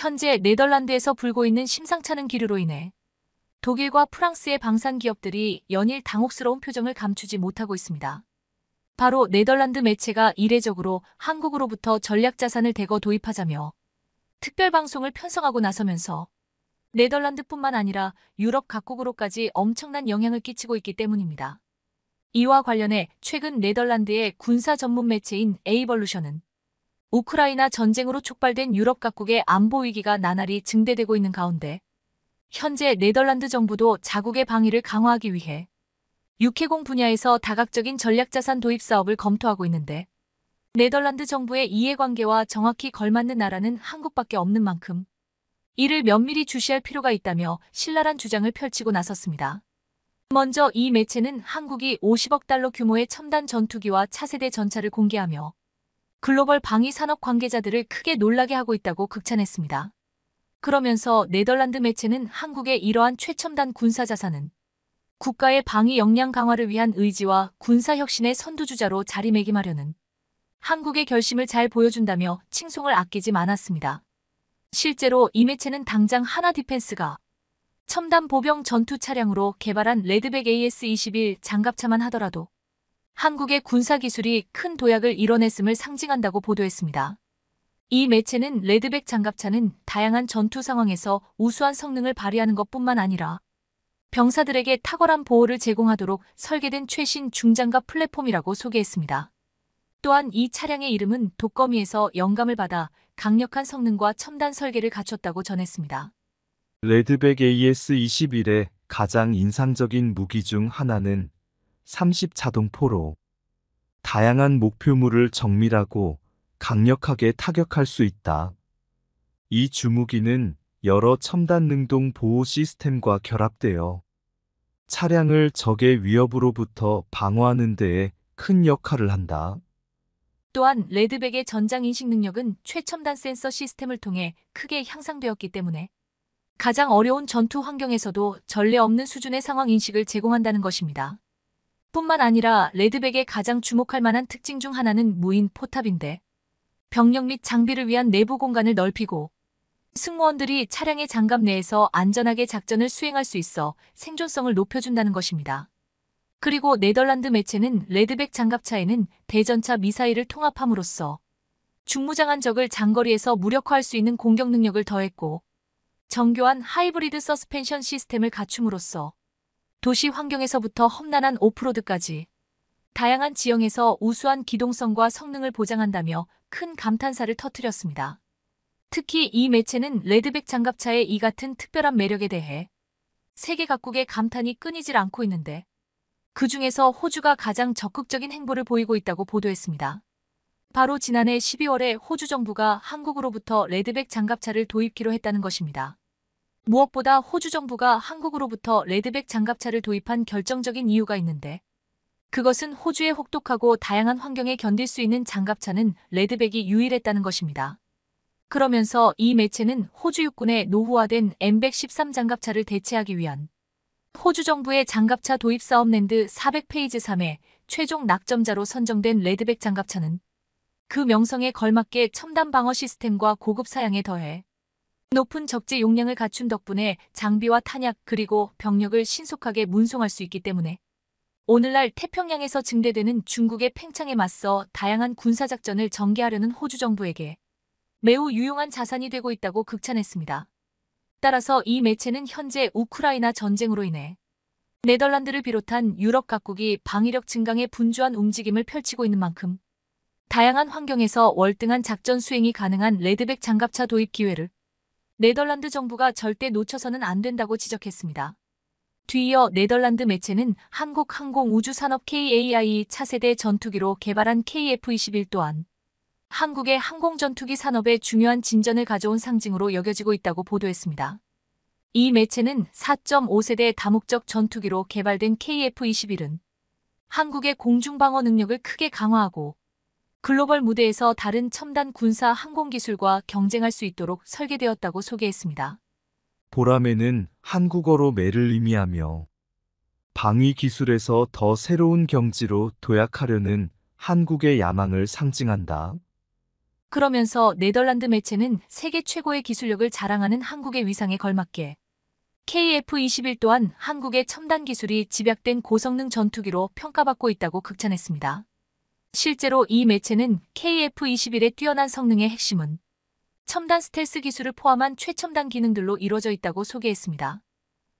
현재 네덜란드에서 불고 있는 심상찮은 기류로 인해 독일과 프랑스의 방산 기업들이 연일 당혹스러운 표정을 감추지 못하고 있습니다. 바로 네덜란드 매체가 이례적으로 한국으로부터 전략 자산을 대거 도입하자며 특별 방송을 편성하고 나서면서 네덜란드뿐만 아니라 유럽 각국으로까지 엄청난 영향을 끼치고 있기 때문입니다. 이와 관련해 최근 네덜란드의 군사 전문 매체인 에이벌루션은 우크라이나 전쟁으로 촉발된 유럽 각국의 안보 위기가 나날이 증대되고 있는 가운데 현재 네덜란드 정부도 자국의 방위를 강화하기 위해 육해공 분야에서 다각적인 전략자산 도입 사업을 검토하고 있는데 네덜란드 정부의 이해관계와 정확히 걸맞는 나라는 한국밖에 없는 만큼 이를 면밀히 주시할 필요가 있다며 신랄한 주장을 펼치고 나섰습니다. 먼저 이 매체는 한국이 50억 달러 규모의 첨단 전투기와 차세대 전차를 공개하며 글로벌 방위 산업 관계자들을 크게 놀라게 하고 있다고 극찬했습니다. 그러면서 네덜란드 매체는 한국의 이러한 최첨단 군사 자산은 국가의 방위 역량 강화를 위한 의지와 군사 혁신의 선두주자로 자리매김하려는 한국의 결심을 잘 보여준다며 칭송을 아끼지 않았습니다. 실제로 이 매체는 당장 하나 디펜스가 첨단 보병 전투 차량으로 개발한 레드백 AS-21 장갑차만 하더라도 한국의 군사기술이 큰 도약을 이뤄냈음을 상징한다고 보도했습니다. 이 매체는 레드백 장갑차는 다양한 전투 상황에서 우수한 성능을 발휘하는 것뿐만 아니라 병사들에게 탁월한 보호를 제공하도록 설계된 최신 중장갑 플랫폼이라고 소개했습니다. 또한 이 차량의 이름은 독거미에서 영감을 받아 강력한 성능과 첨단 설계를 갖췄다고 전했습니다. 레드백 AS21의 가장 인상적인 무기 중 하나는 30자동포로 다양한 목표물을 정밀하고 강력하게 타격할 수 있다. 이 주무기는 여러 첨단 능동 보호 시스템과 결합되어 차량을 적의 위협으로부터 방어하는 데에 큰 역할을 한다. 또한 레드백의 전장 인식 능력은 최첨단 센서 시스템을 통해 크게 향상되었기 때문에 가장 어려운 전투 환경에서도 전례 없는 수준의 상황 인식을 제공한다는 것입니다. 뿐만 아니라 레드백의 가장 주목할 만한 특징 중 하나는 무인 포탑인데 병력 및 장비를 위한 내부 공간을 넓히고 승무원들이 차량의 장갑 내에서 안전하게 작전을 수행할 수 있어 생존성을 높여준다는 것입니다. 그리고 네덜란드 매체는 레드백 장갑차에는 대전차 미사일을 통합함으로써 중무장한 적을 장거리에서 무력화할 수 있는 공격 능력을 더했고 정교한 하이브리드 서스펜션 시스템을 갖춤으로써 도시 환경에서부터 험난한 오프로드까지 다양한 지형에서 우수한 기동성과 성능을 보장한다며 큰 감탄사를 터뜨렸습니다. 특히 이 매체는 레드백 장갑차의 이 같은 특별한 매력에 대해 세계 각국의 감탄이 끊이질 않고 있는데 그 중에서 호주가 가장 적극적인 행보를 보이고 있다고 보도했습니다. 바로 지난해 12월에 호주 정부가 한국으로부터 레드백 장갑차를 도입기로 했다는 것입니다. 무엇보다 호주 정부가 한국으로부터 레드백 장갑차를 도입한 결정적인 이유가 있는데 그것은 호주의 혹독하고 다양한 환경에 견딜 수 있는 장갑차는 레드백이 유일했다는 것입니다. 그러면서 이 매체는 호주 육군의 노후화된 M113 장갑차를 대체하기 위한 호주 정부의 장갑차 도입 사업랜드 400페이지 3에 최종 낙점자로 선정된 레드백 장갑차는 그 명성에 걸맞게 첨단 방어 시스템과 고급 사양에 더해 높은 적재 용량을 갖춘 덕분에 장비와 탄약 그리고 병력을 신속하게 문송할 수 있기 때문에 오늘날 태평양에서 증대되는 중국의 팽창에 맞서 다양한 군사작전을 전개하려는 호주 정부에게 매우 유용한 자산이 되고 있다고 극찬했습니다. 따라서 이 매체는 현재 우크라이나 전쟁으로 인해 네덜란드를 비롯한 유럽 각국이 방위력 증강에 분주한 움직임을 펼치고 있는 만큼 다양한 환경에서 월등한 작전 수행이 가능한 레드백 장갑차 도입 기회를 네덜란드 정부가 절대 놓쳐서는 안 된다고 지적했습니다. 뒤이어 네덜란드 매체는 한국항공우주산업 KAI 차세대 전투기로 개발한 KF-21 또한 한국의 항공전투기 산업에 중요한 진전을 가져온 상징으로 여겨지고 있다고 보도했습니다. 이 매체는 4.5세대 다목적 전투기로 개발된 KF-21은 한국의 공중방어 능력을 크게 강화하고 글로벌 무대에서 다른 첨단 군사 항공기술과 경쟁할 수 있도록 설계되었다고 소개했습니다. 보라매는 한국어로 매를 의미하며 방위 기술에서 더 새로운 경지로 도약하려는 한국의 야망을 상징한다. 그러면서 네덜란드 매체는 세계 최고의 기술력을 자랑하는 한국의 위상에 걸맞게 KF-21 또한 한국의 첨단 기술이 집약된 고성능 전투기로 평가받고 있다고 극찬했습니다. 실제로 이 매체는 KF-21의 뛰어난 성능의 핵심은 첨단 스텔스 기술을 포함한 최첨단 기능들로 이루어져 있다고 소개했습니다.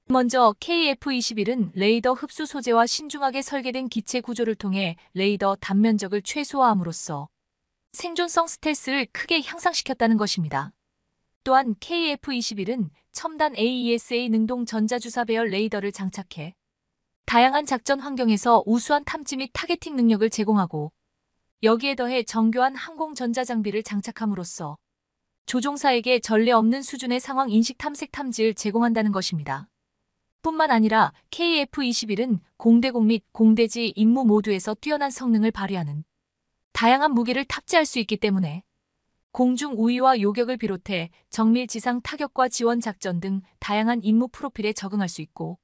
먼저 KF-21은 레이더 흡수 소재와 신중하게 설계된 기체 구조를 통해 레이더 단면적을 최소화함으로써 생존성 스텔스를 크게 향상시켰다는 것입니다. 또한 KF-21은 첨단 AESA e 능동 전자주사 배열 레이더를 장착해 다양한 작전 환경에서 우수한 탐지 및 타겟팅 능력을 제공하고 여기에 더해 정교한 항공전자 장비를 장착함으로써 조종사에게 전례 없는 수준의 상황 인식 탐색 탐지를 제공한다는 것입니다. 뿐만 아니라 KF-21은 공대공 및 공대지 임무 모두에서 뛰어난 성능을 발휘하는 다양한 무기를 탑재할 수 있기 때문에 공중 우위와 요격을 비롯해 정밀 지상 타격과 지원 작전 등 다양한 임무 프로필에 적응할 수 있고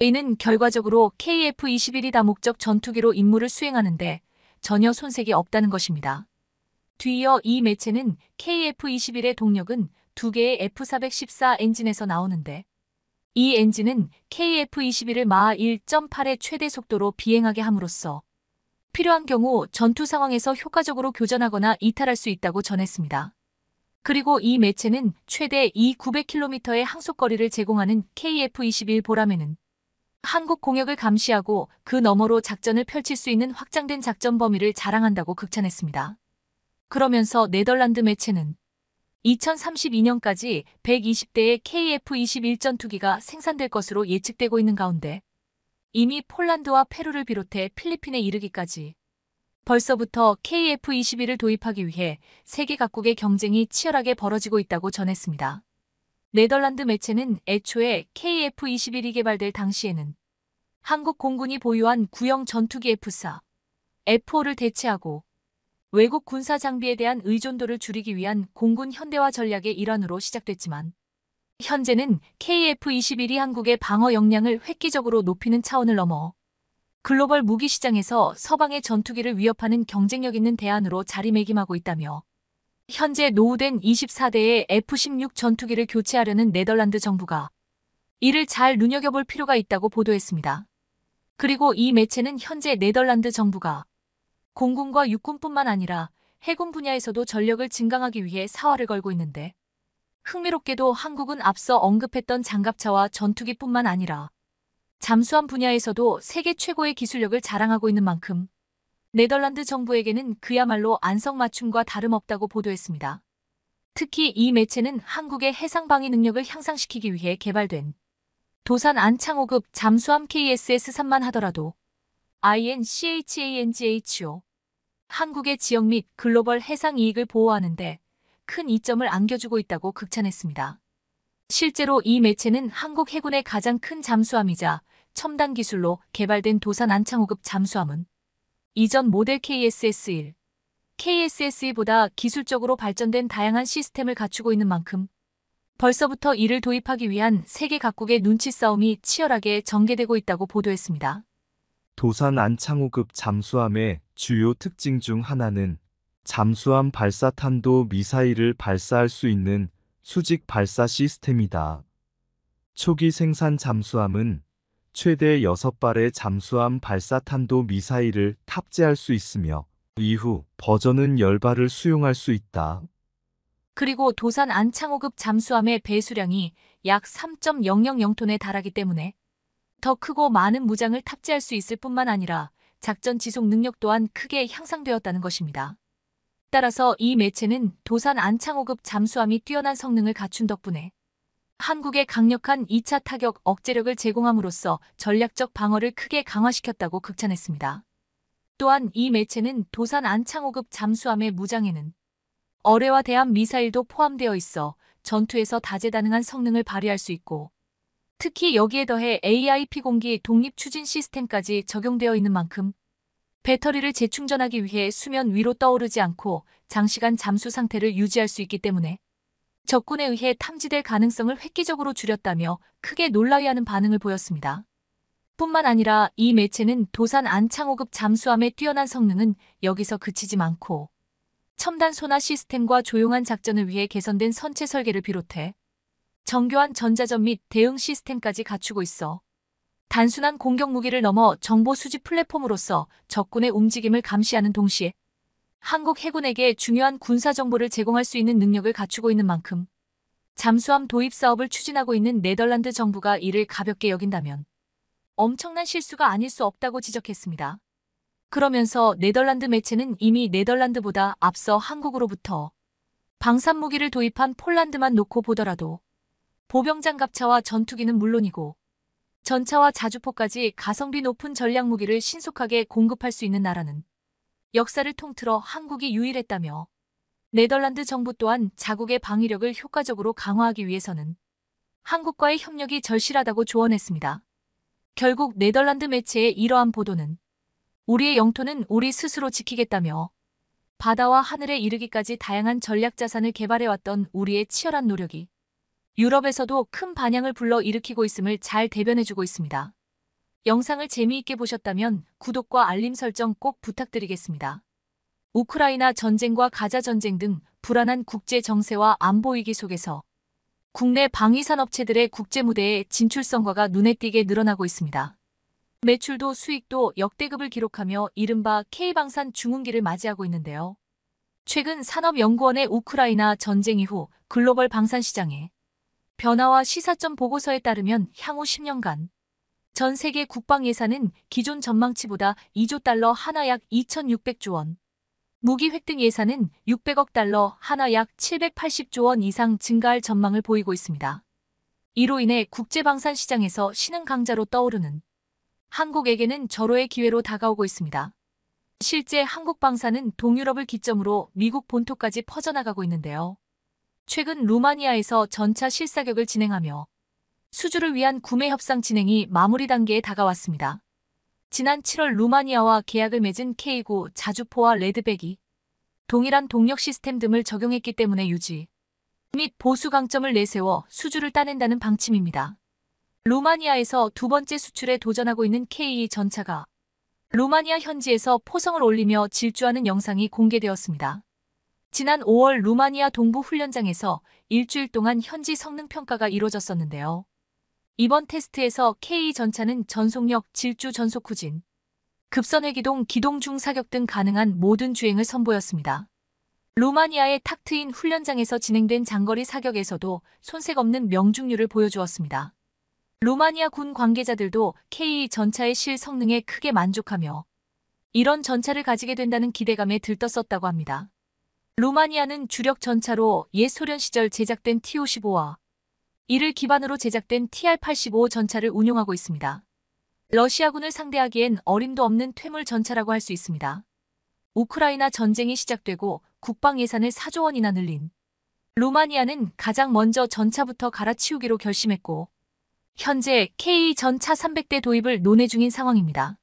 A는 결과적으로 KF-21이 다목적 전투기로 임무를 수행하는데 전혀 손색이 없다는 것입니다. 뒤이어 이 매체는 KF-21의 동력은 두 개의 F414 엔진에서 나오는데 이 엔진은 KF-21을 마하 1.8의 최대 속도로 비행하게 함으로써 필요한 경우 전투 상황에서 효과적으로 교전하거나 이탈할 수 있다고 전했습니다. 그리고 이 매체는 최대 2 900km의 항속거리를 제공하는 KF-21 보라매는 한국 공역을 감시하고 그 너머로 작전을 펼칠 수 있는 확장된 작전 범위를 자랑한다고 극찬했습니다. 그러면서 네덜란드 매체는 2032년까지 120대의 KF-21 전투기가 생산될 것으로 예측되고 있는 가운데 이미 폴란드와 페루를 비롯해 필리핀에 이르기까지 벌써부터 KF-21을 도입하기 위해 세계 각국의 경쟁이 치열하게 벌어지고 있다고 전했습니다. 네덜란드 매체는 애초에 KF-21이 개발될 당시에는 한국 공군이 보유한 구형 전투기 F-4, f 5를 대체하고 외국 군사 장비에 대한 의존도를 줄이기 위한 공군 현대화 전략의 일환으로 시작됐지만 현재는 KF-21이 한국의 방어 역량을 획기적으로 높이는 차원을 넘어 글로벌 무기 시장에서 서방의 전투기를 위협하는 경쟁력 있는 대안으로 자리매김하고 있다며 현재 노후된 24대의 F-16 전투기를 교체하려는 네덜란드 정부가 이를 잘 눈여겨볼 필요가 있다고 보도했습니다. 그리고 이 매체는 현재 네덜란드 정부가 공군과 육군뿐만 아니라 해군 분야에서도 전력을 증강하기 위해 사활을 걸고 있는데 흥미롭게도 한국은 앞서 언급했던 장갑차와 전투기뿐만 아니라 잠수함 분야에서도 세계 최고의 기술력을 자랑하고 있는 만큼 네덜란드 정부에게는 그야말로 안성맞춤과 다름없다고 보도했습니다. 특히 이 매체는 한국의 해상 방위 능력을 향상시키기 위해 개발된 도산 안창호급 잠수함 KSS-3만 하더라도 INCHANGHO 한국의 지역 및 글로벌 해상 이익을 보호하는데 큰 이점을 안겨주고 있다고 극찬했습니다. 실제로 이 매체는 한국 해군의 가장 큰 잠수함이자 첨단 기술로 개발된 도산 안창호급 잠수함은 이전 모델 KSS1, k s s 1보다 기술적으로 발전된 다양한 시스템을 갖추고 있는 만큼 벌써부터 이를 도입하기 위한 세계 각국의 눈치 싸움이 치열하게 전개되고 있다고 보도했습니다. 도산 안창호급 잠수함의 주요 특징 중 하나는 잠수함 발사탄도 미사일을 발사할 수 있는 수직 발사 시스템이다. 초기 생산 잠수함은 최대 6발의 잠수함 발사탄도 미사일을 탑재할 수 있으며 이후 버전은 10발을 수용할 수 있다. 그리고 도산 안창호급 잠수함의 배수량이 약 3.000톤에 달하기 때문에 더 크고 많은 무장을 탑재할 수 있을 뿐만 아니라 작전 지속 능력 또한 크게 향상되었다는 것입니다. 따라서 이 매체는 도산 안창호급 잠수함이 뛰어난 성능을 갖춘 덕분에 한국의 강력한 2차 타격 억제력을 제공함으로써 전략적 방어를 크게 강화시켰다고 극찬했습니다. 또한 이 매체는 도산 안창호급 잠수함의 무장에는 어뢰와 대한 미사일도 포함되어 있어 전투에서 다재다능한 성능을 발휘할 수 있고 특히 여기에 더해 AI p 공기 독립 추진 시스템까지 적용되어 있는 만큼 배터리를 재충전하기 위해 수면 위로 떠오르지 않고 장시간 잠수 상태를 유지할 수 있기 때문에 적군에 의해 탐지될 가능성을 획기적으로 줄였다며 크게 놀라워하는 반응을 보였습니다. 뿐만 아니라 이 매체는 도산 안창호급 잠수함의 뛰어난 성능은 여기서 그치지 않고 첨단 소나 시스템과 조용한 작전을 위해 개선된 선체 설계를 비롯해 정교한 전자전 및 대응 시스템까지 갖추고 있어 단순한 공격 무기를 넘어 정보 수집 플랫폼으로서 적군의 움직임을 감시하는 동시에 한국 해군에게 중요한 군사 정보를 제공할 수 있는 능력을 갖추고 있는 만큼 잠수함 도입 사업을 추진하고 있는 네덜란드 정부가 이를 가볍게 여긴다면 엄청난 실수가 아닐 수 없다고 지적했습니다. 그러면서 네덜란드 매체는 이미 네덜란드보다 앞서 한국으로부터 방산무기를 도입한 폴란드만 놓고 보더라도 보병장갑차와 전투기는 물론이고 전차와 자주포까지 가성비 높은 전략무기를 신속하게 공급할 수 있는 나라는 역사를 통틀어 한국이 유일했다며 네덜란드 정부 또한 자국의 방위력을 효과적으로 강화하기 위해서는 한국과의 협력이 절실하다고 조언했습니다. 결국 네덜란드 매체의 이러한 보도는 우리의 영토는 우리 스스로 지키겠다며 바다와 하늘에 이르기까지 다양한 전략 자산을 개발해왔던 우리의 치열한 노력이 유럽에서도 큰 반향을 불러 일으키고 있음을 잘 대변해주고 있습니다. 영상을 재미있게 보셨다면 구독과 알림 설정 꼭 부탁드리겠습니다. 우크라이나 전쟁과 가자 전쟁 등 불안한 국제 정세와 안보 위기 속에서 국내 방위산업체들의 국제무대의 진출 성과가 눈에 띄게 늘어나고 있습니다. 매출도 수익도 역대급을 기록하며 이른바 K방산 중흥기를 맞이하고 있는데요. 최근 산업연구원의 우크라이나 전쟁 이후 글로벌 방산 시장에 변화와 시사점 보고서에 따르면 향후 10년간 전 세계 국방 예산은 기존 전망치보다 2조 달러 하나 약 2,600조 원, 무기 획득 예산은 600억 달러 하나 약 780조 원 이상 증가할 전망을 보이고 있습니다. 이로 인해 국제방산 시장에서 신흥 강자로 떠오르는 한국에게는 절호의 기회로 다가오고 있습니다. 실제 한국 방사는 동유럽을 기점으로 미국 본토까지 퍼져나가고 있는데요. 최근 루마니아에서 전차 실사격을 진행하며 수주를 위한 구매 협상 진행이 마무리 단계에 다가왔습니다. 지난 7월 루마니아와 계약을 맺은 k 9 자주포와 레드백이 동일한 동력 시스템 등을 적용했기 때문에 유지 및 보수 강점을 내세워 수주를 따낸다는 방침입니다. 루마니아에서 두 번째 수출에 도전하고 있는 K2 전차가 루마니아 현지에서 포성을 올리며 질주하는 영상이 공개되었습니다. 지난 5월 루마니아 동부 훈련장에서 일주일 동안 현지 성능 평가가 이뤄졌었는데요. 이번 테스트에서 K전차는 전속력, 질주 전속 후진, 급선 회기동, 기동 중 사격 등 가능한 모든 주행을 선보였습니다. 루마니아의 탁 트인 훈련장에서 진행된 장거리 사격에서도 손색 없는 명중률을 보여주었습니다. 루마니아 군 관계자들도 K2전차의 실 성능에 크게 만족하며 이런 전차를 가지게 된다는 기대감에 들떴었다고 합니다. 루마니아는 주력 전차로 옛 소련 시절 제작된 T-55와 이를 기반으로 제작된 TR-85 전차를 운용하고 있습니다. 러시아군을 상대하기엔 어림도 없는 퇴물 전차라고 할 수 있습니다. 우크라이나 전쟁이 시작되고 국방 예산을 4조 원이나 늘린 루마니아는 가장 먼저 전차부터 갈아치우기로 결심했고 현재 K 전차 300대 도입을 논의 중인 상황입니다.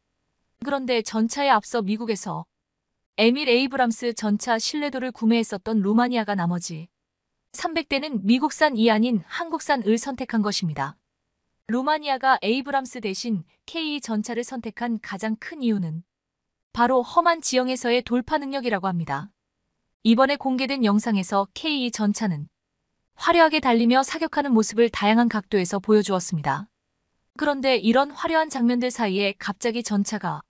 그런데 전차에 앞서 미국에서 에밀 에이브람스 전차 신뢰도를 구매했었던 루마니아가 나머지 300대는 미국산 이 아닌 한국산을 선택한 것입니다. 루마니아가 에이브람스 대신 K2 전차를 선택한 가장 큰 이유는 바로 험한 지형에서의 돌파 능력이라고 합니다. 이번에 공개된 영상에서 K2 전차는 화려하게 달리며 사격하는 모습을 다양한 각도에서 보여주었습니다. 그런데 이런 화려한 장면들 사이에 갑자기 전차가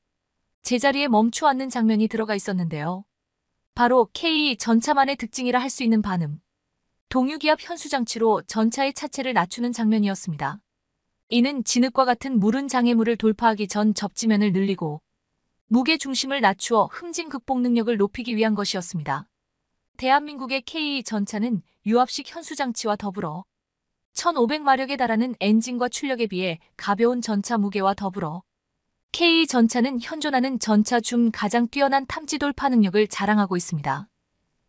제자리에 멈추 어앉는 장면이 들어가 있었는데요. 바로 K2 전차만의 특징이라 할 수 있는 반응. 동유기압 현수장치로 전차의 차체를 낮추는 장면이었습니다. 이는 진흙과 같은 무른 장애물을 돌파하기 전 접지면을 늘리고 무게 중심을 낮추어 흠진 극복 능력을 높이기 위한 것이었습니다. 대한민국의 k e 전차는 유압식 현수장치와 더불어 1500마력에 달하는 엔진과 출력에 비해 가벼운 전차 무게와 더불어 k e 전차는 현존하는 전차 중 가장 뛰어난 탐지 돌파 능력을 자랑하고 있습니다.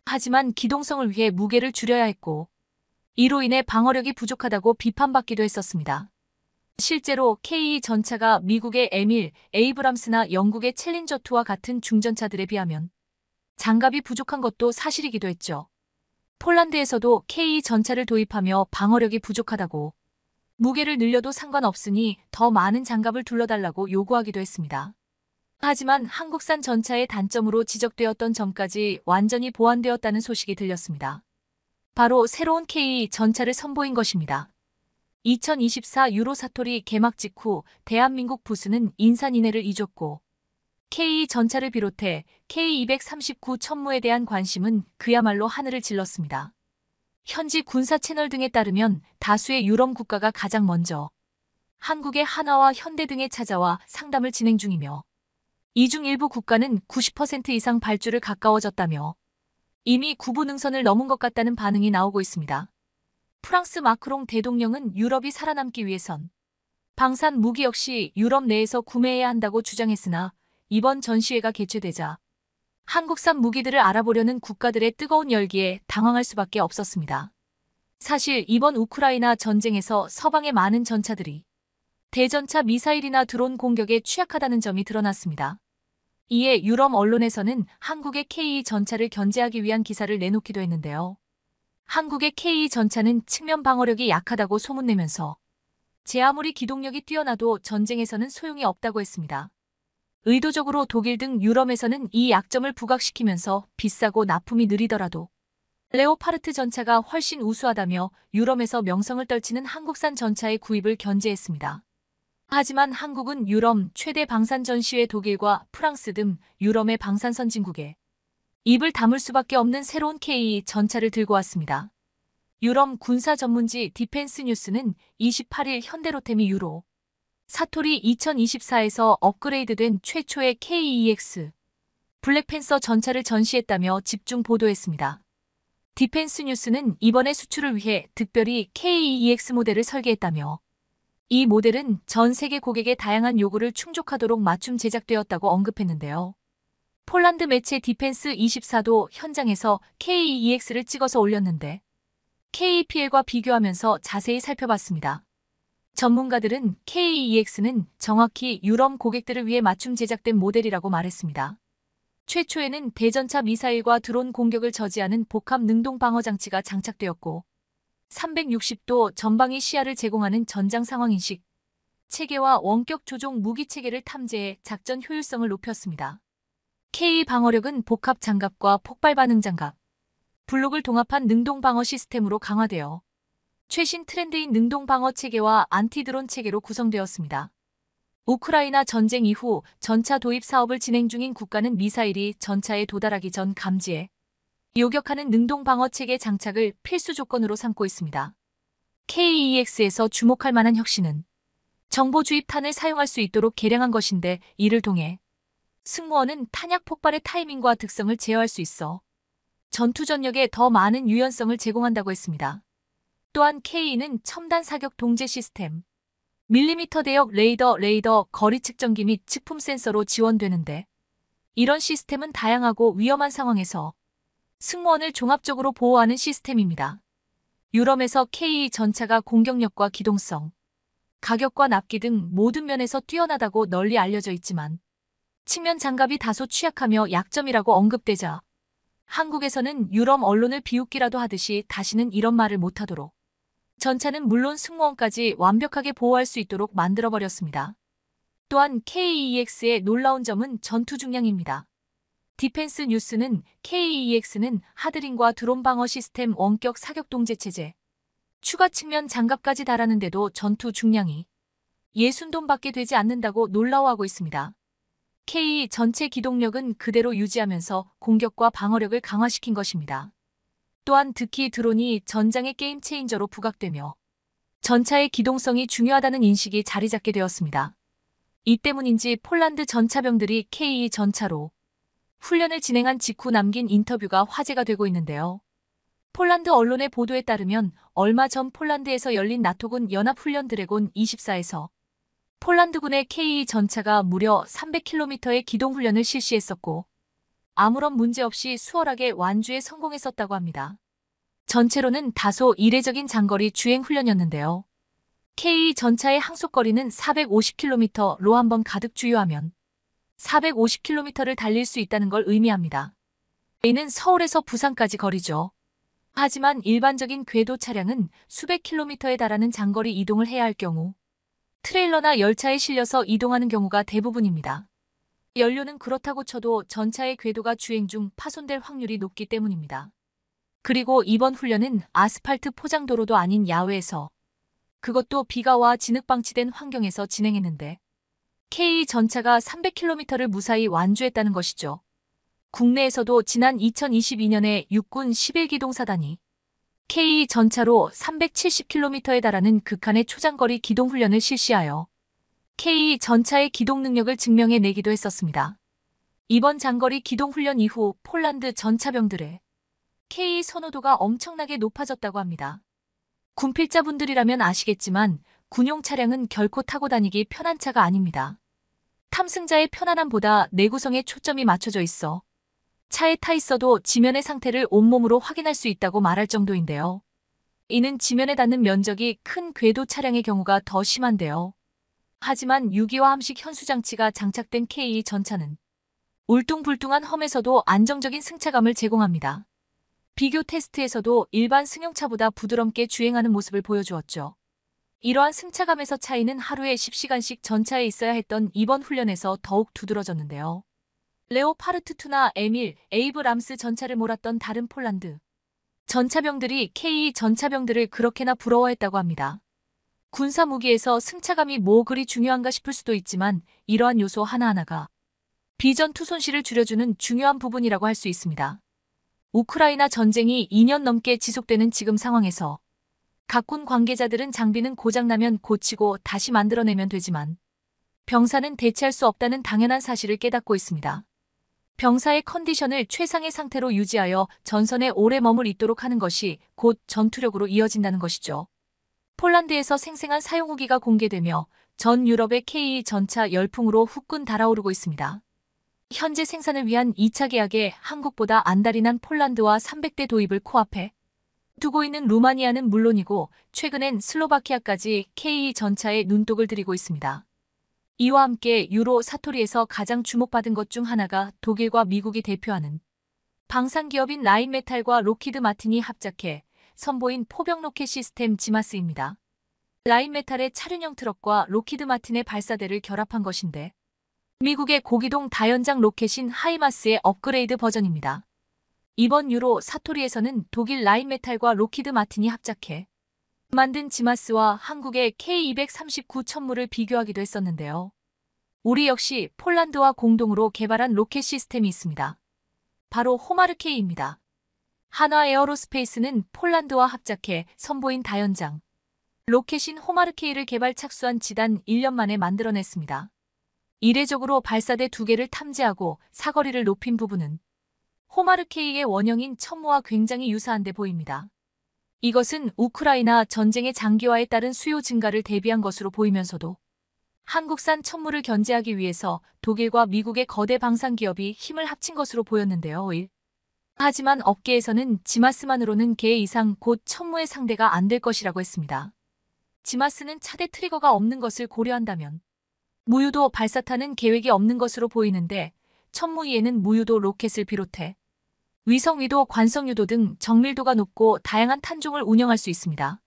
하지만 기동성을 위해 무게를 줄여야 했고 이로 인해 방어력이 부족하다고 비판받기도 했었습니다. 실제로 KE 전차가 미국의 에밀, 에이브람스나 영국의 챌린저2와 같은 중전차들에 비하면 장갑이 부족한 것도 사실이기도 했죠. 폴란드에서도 KE 전차를 도입하며 방어력이 부족하다고 무게를 늘려도 상관없으니 더 많은 장갑을 둘러달라고 요구하기도 했습니다. 하지만 한국산 전차의 단점으로 지적되었던 점까지 완전히 보완되었다는 소식이 들렸습니다. 바로 새로운 K 전차를 선보인 것입니다. 2024 유로 사토리 개막 직후 대한민국 부수는 인산인해를 잊었고 K 전차를 비롯해 K239 천무에 대한 관심은 그야말로 하늘을 질렀습니다. 현지 군사 채널 등에 따르면 다수의 유럽 국가가 가장 먼저 한국의 하나와 현대 등에 찾아와 상담을 진행 중이며 이중 일부 국가는 90% 이상 발주를 가까워졌다며 이미 구부 능선을 넘은 것 같다는 반응이 나오고 있습니다. 프랑스 마크롱 대통령은 유럽이 살아남기 위해선 방산 무기 역시 유럽 내에서 구매해야 한다고 주장했으나 이번 전시회가 개최되자 한국산 무기들을 알아보려는 국가들의 뜨거운 열기에 당황할 수밖에 없었습니다. 사실 이번 우크라이나 전쟁에서 서방의 많은 전차들이 대전차 미사일이나 드론 공격에 취약하다는 점이 드러났습니다. 이에 유럽 언론에서는 한국의 KE 전차를 견제하기 위한 기사를 내놓기도 했는데요. 한국의 KE 전차는 측면 방어력이 약하다고 소문내면서 제 아무리 기동력이 뛰어나도 전쟁에서는 소용이 없다고 했습니다. 의도적으로 독일 등 유럽에서는 이 약점을 부각시키면서 비싸고 납품이 느리더라도 레오파르트 전차가 훨씬 우수하다며 유럽에서 명성을 떨치는 한국산 전차의 구입을 견제했습니다. 하지만 한국은 유럽 최대 방산 전시회 독일과 프랑스 등 유럽의 방산 선진국에 입을 다물 수밖에 없는 새로운 KE 전차를 들고 왔습니다. 유럽 군사 전문지 디펜스 뉴스는 28일 현대로템이 유로 사토리 2024에서 업그레이드된 최초의 KEX 블랙팬서 전차를 전시했다며 집중 보도했습니다. 디펜스 뉴스는 이번에 수출을 위해 특별히 KEX 모델을 설계했다며 이 모델은 전 세계 고객의 다양한 요구를 충족하도록 맞춤 제작되었다고 언급했는데요. 폴란드 매체 디펜스 24도 현장에서 KEX를 찍어서 올렸는데 KPL과 비교하면서 자세히 살펴봤습니다. 전문가들은 KEX는 정확히 유럽 고객들을 위해 맞춤 제작된 모델이라고 말했습니다. 최초에는 대전차 미사일과 드론 공격을 저지하는 복합 능동 방어 장치가 장착되었고 360도 전방위 시야를 제공하는 전장 상황 인식, 체계와 원격 조종 무기 체계를 탐지해 작전 효율성을 높였습니다. K 방어력은 복합 장갑과 폭발 반응 장갑, 블록을 동합한 능동 방어 시스템으로 강화되어 최신 트렌드인 능동 방어 체계와 안티드론 체계로 구성되었습니다. 우크라이나 전쟁 이후 전차 도입 사업을 진행 중인 국가는 미사일이 전차에 도달하기 전 감지해 요격하는 능동방어체계 장착을 필수 조건으로 삼고 있습니다. KEX에서 주목할 만한 혁신은 정보 주입탄을 사용할 수 있도록 개량한 것인데 이를 통해 승무원은 탄약 폭발의 타이밍과 특성을 제어할 수 있어 전투 전력에 더 많은 유연성을 제공한다고 했습니다. 또한 KE는 첨단 사격 동제 시스템, 밀리미터 대역 레이더 레이더 거리 측정기 및 측품 센서로 지원되는데 이런 시스템은 다양하고 위험한 상황에서 승무원을 종합적으로 보호하는 시스템입니다. 유럽에서 KE 전차가 공격력과 기동성, 가격과 납기 등 모든 면에서 뛰어나다고 널리 알려져 있지만 측면 장갑이 다소 취약하며 약점이라고 언급되자 한국에서는 유럽 언론을 비웃기라도 하듯이 다시는 이런 말을 못하도록 전차는 물론 승무원까지 완벽하게 보호할 수 있도록 만들어버렸습니다. 또한 KEX의 놀라운 점은 전투 중량입니다. 디펜스 뉴스는 KEX는 하드링과 드론 방어 시스템 원격 사격 동제 체제, 추가 측면 장갑까지 달았는데도 전투 중량이 예순돈밖에 되지 않는다고 놀라워하고 있습니다. K e 전체 기동력은 그대로 유지하면서 공격과 방어력을 강화시킨 것입니다. 또한 특히 드론이 전장의 게임 체인저로 부각되며 전차의 기동성이 중요하다는 인식이 자리 잡게 되었습니다. 이 때문인지 폴란드 전차병들이 K e 전차로 훈련을 진행한 직후 남긴 인터뷰가 화제가 되고 있는데요. 폴란드 언론의 보도에 따르면 얼마 전 폴란드에서 열린 나토군 연합훈련 드래곤 24에서 폴란드군의 k e 전차가 무려 300km의 기동훈련을 실시했었고 아무런 문제 없이 수월하게 완주에 성공했었다고 합니다. 전체로는 다소 이례적인 장거리 주행 훈련이었는데요. k e 전차의 항속거리는 450km로 한번 가득 주유하면 450km를 달릴 수 있다는 걸 의미합니다. 이는 서울에서 부산까지 거리죠. 하지만 일반적인 궤도 차량은 수백 킬로미터에 달하는 장거리 이동을 해야 할 경우 트레일러나 열차에 실려서 이동하는 경우가 대부분입니다. 연료는 그렇다고 쳐도 전차의 궤도가 주행 중 파손될 확률이 높기 때문입니다. 그리고 이번 훈련은 아스팔트 포장도로도 아닌 야외에서 그것도 비가 와 진흙방치된 환경에서 진행했는데 K 전차가 300km를 무사히 완주했다는 것이죠. 국내에서도 지난 2022년에 육군 11기동사단이 K 전차로 370km에 달하는 극한의 초장거리 기동 훈련을 실시하여 K 전차의 기동 능력을 증명해 내기도 했었습니다. 이번 장거리 기동 훈련 이후 폴란드 전차병들의 K 선호도가 엄청나게 높아졌다고 합니다. 군필자분들이라면 아시겠지만 군용 차량은 결코 타고 다니기 편한 차가 아닙니다. 탐승자의 편안함보다 내구성에 초점이 맞춰져 있어 차에 타 있어도 지면의 상태를 온몸으로 확인할 수 있다고 말할 정도인데요. 이는 지면에 닿는 면적이 큰 궤도 차량의 경우가 더 심한데요. 하지만 유기화 함식 현수장치가 장착된 KE 전차는 울퉁불퉁한 험에서도 안정적인 승차감을 제공합니다. 비교 테스트에서도 일반 승용차보다 부드럽게 주행하는 모습을 보여주었죠. 이러한 승차감에서 차이는 하루에 10시간씩 전차에 있어야 했던 이번 훈련에서 더욱 두드러졌는데요. 레오파르트2나 에밀, 에이브 람스 전차를 몰았던 다른 폴란드. 전차병들이 K e 전차병들을 그렇게나 부러워했다고 합니다. 군사 무기에서 승차감이 뭐 그리 중요한가 싶을 수도 있지만 이러한 요소 하나하나가 비전투 손실을 줄여주는 중요한 부분이라고 할 수 있습니다. 우크라이나 전쟁이 2년 넘게 지속되는 지금 상황에서 각군 관계자들은 장비는 고장나면 고치고 다시 만들어내면 되지만 병사는 대체할 수 없다는 당연한 사실을 깨닫고 있습니다. 병사의 컨디션을 최상의 상태로 유지하여 전선에 오래 머물 있도록 하는 것이 곧 전투력으로 이어진다는 것이죠. 폴란드에서 생생한 사용 후기가 공개되며 전 유럽의 k e 전차 열풍으로 후끈 달아오르고 있습니다. 현재 생산을 위한 2차 계약에 한국보다 안달이 난 폴란드와 300대 도입을 코앞에 두고 있는 루마니아는 물론이고 최근엔 슬로바키아까지 KE 전차에 눈독을 들이고 있습니다. 이와 함께 유로 사토리에서 가장 주목받은 것 중 하나가 독일과 미국이 대표하는 방산기업인 라인메탈과 로키드 마틴이 합작해 선보인 포병 로켓 시스템 지마스입니다. 라인메탈의 차륜형 트럭과 로키드 마틴의 발사대를 결합한 것인데 미국의 고기동 다연장 로켓인 하이마스의 업그레이드 버전입니다. 이번 유로 사토리에서는 독일 라인메탈과 로키드 마틴이 합작해 만든 지마스와 한국의 K239 천물을 비교하기도 했었는데요. 우리 역시 폴란드와 공동으로 개발한 로켓 시스템이 있습니다. 바로 호마르케이입니다. 한화 에어로스페이스는 폴란드와 합작해 선보인 다연장 로켓인 호마르케이를 개발 착수한 지단 1년 만에 만들어냈습니다. 이례적으로 발사대 두개를 탐지하고 사거리를 높인 부분은 호마르케이의 원형인 천무와 굉장히 유사한데 보입니다. 이것은 우크라이나 전쟁의 장기화에 따른 수요 증가를 대비한 것으로 보이면서도 한국산 천무를 견제하기 위해서 독일과 미국의 거대 방산 기업이 힘을 합친 것으로 보였는데요. 1. 하지만 업계에서는 지마스만으로는 개 이상 곧 천무의 상대가 안 될 것이라고 했습니다. 지마스는 차대 트리거가 없는 것을 고려한다면 무유도 발사탄은 계획이 없는 것으로 보이는데 천무 이에는 무유도 로켓을 비롯해 위성위도, 관성유도 등 정밀도가 높고 다양한 탄종을 운영할 수 있습니다.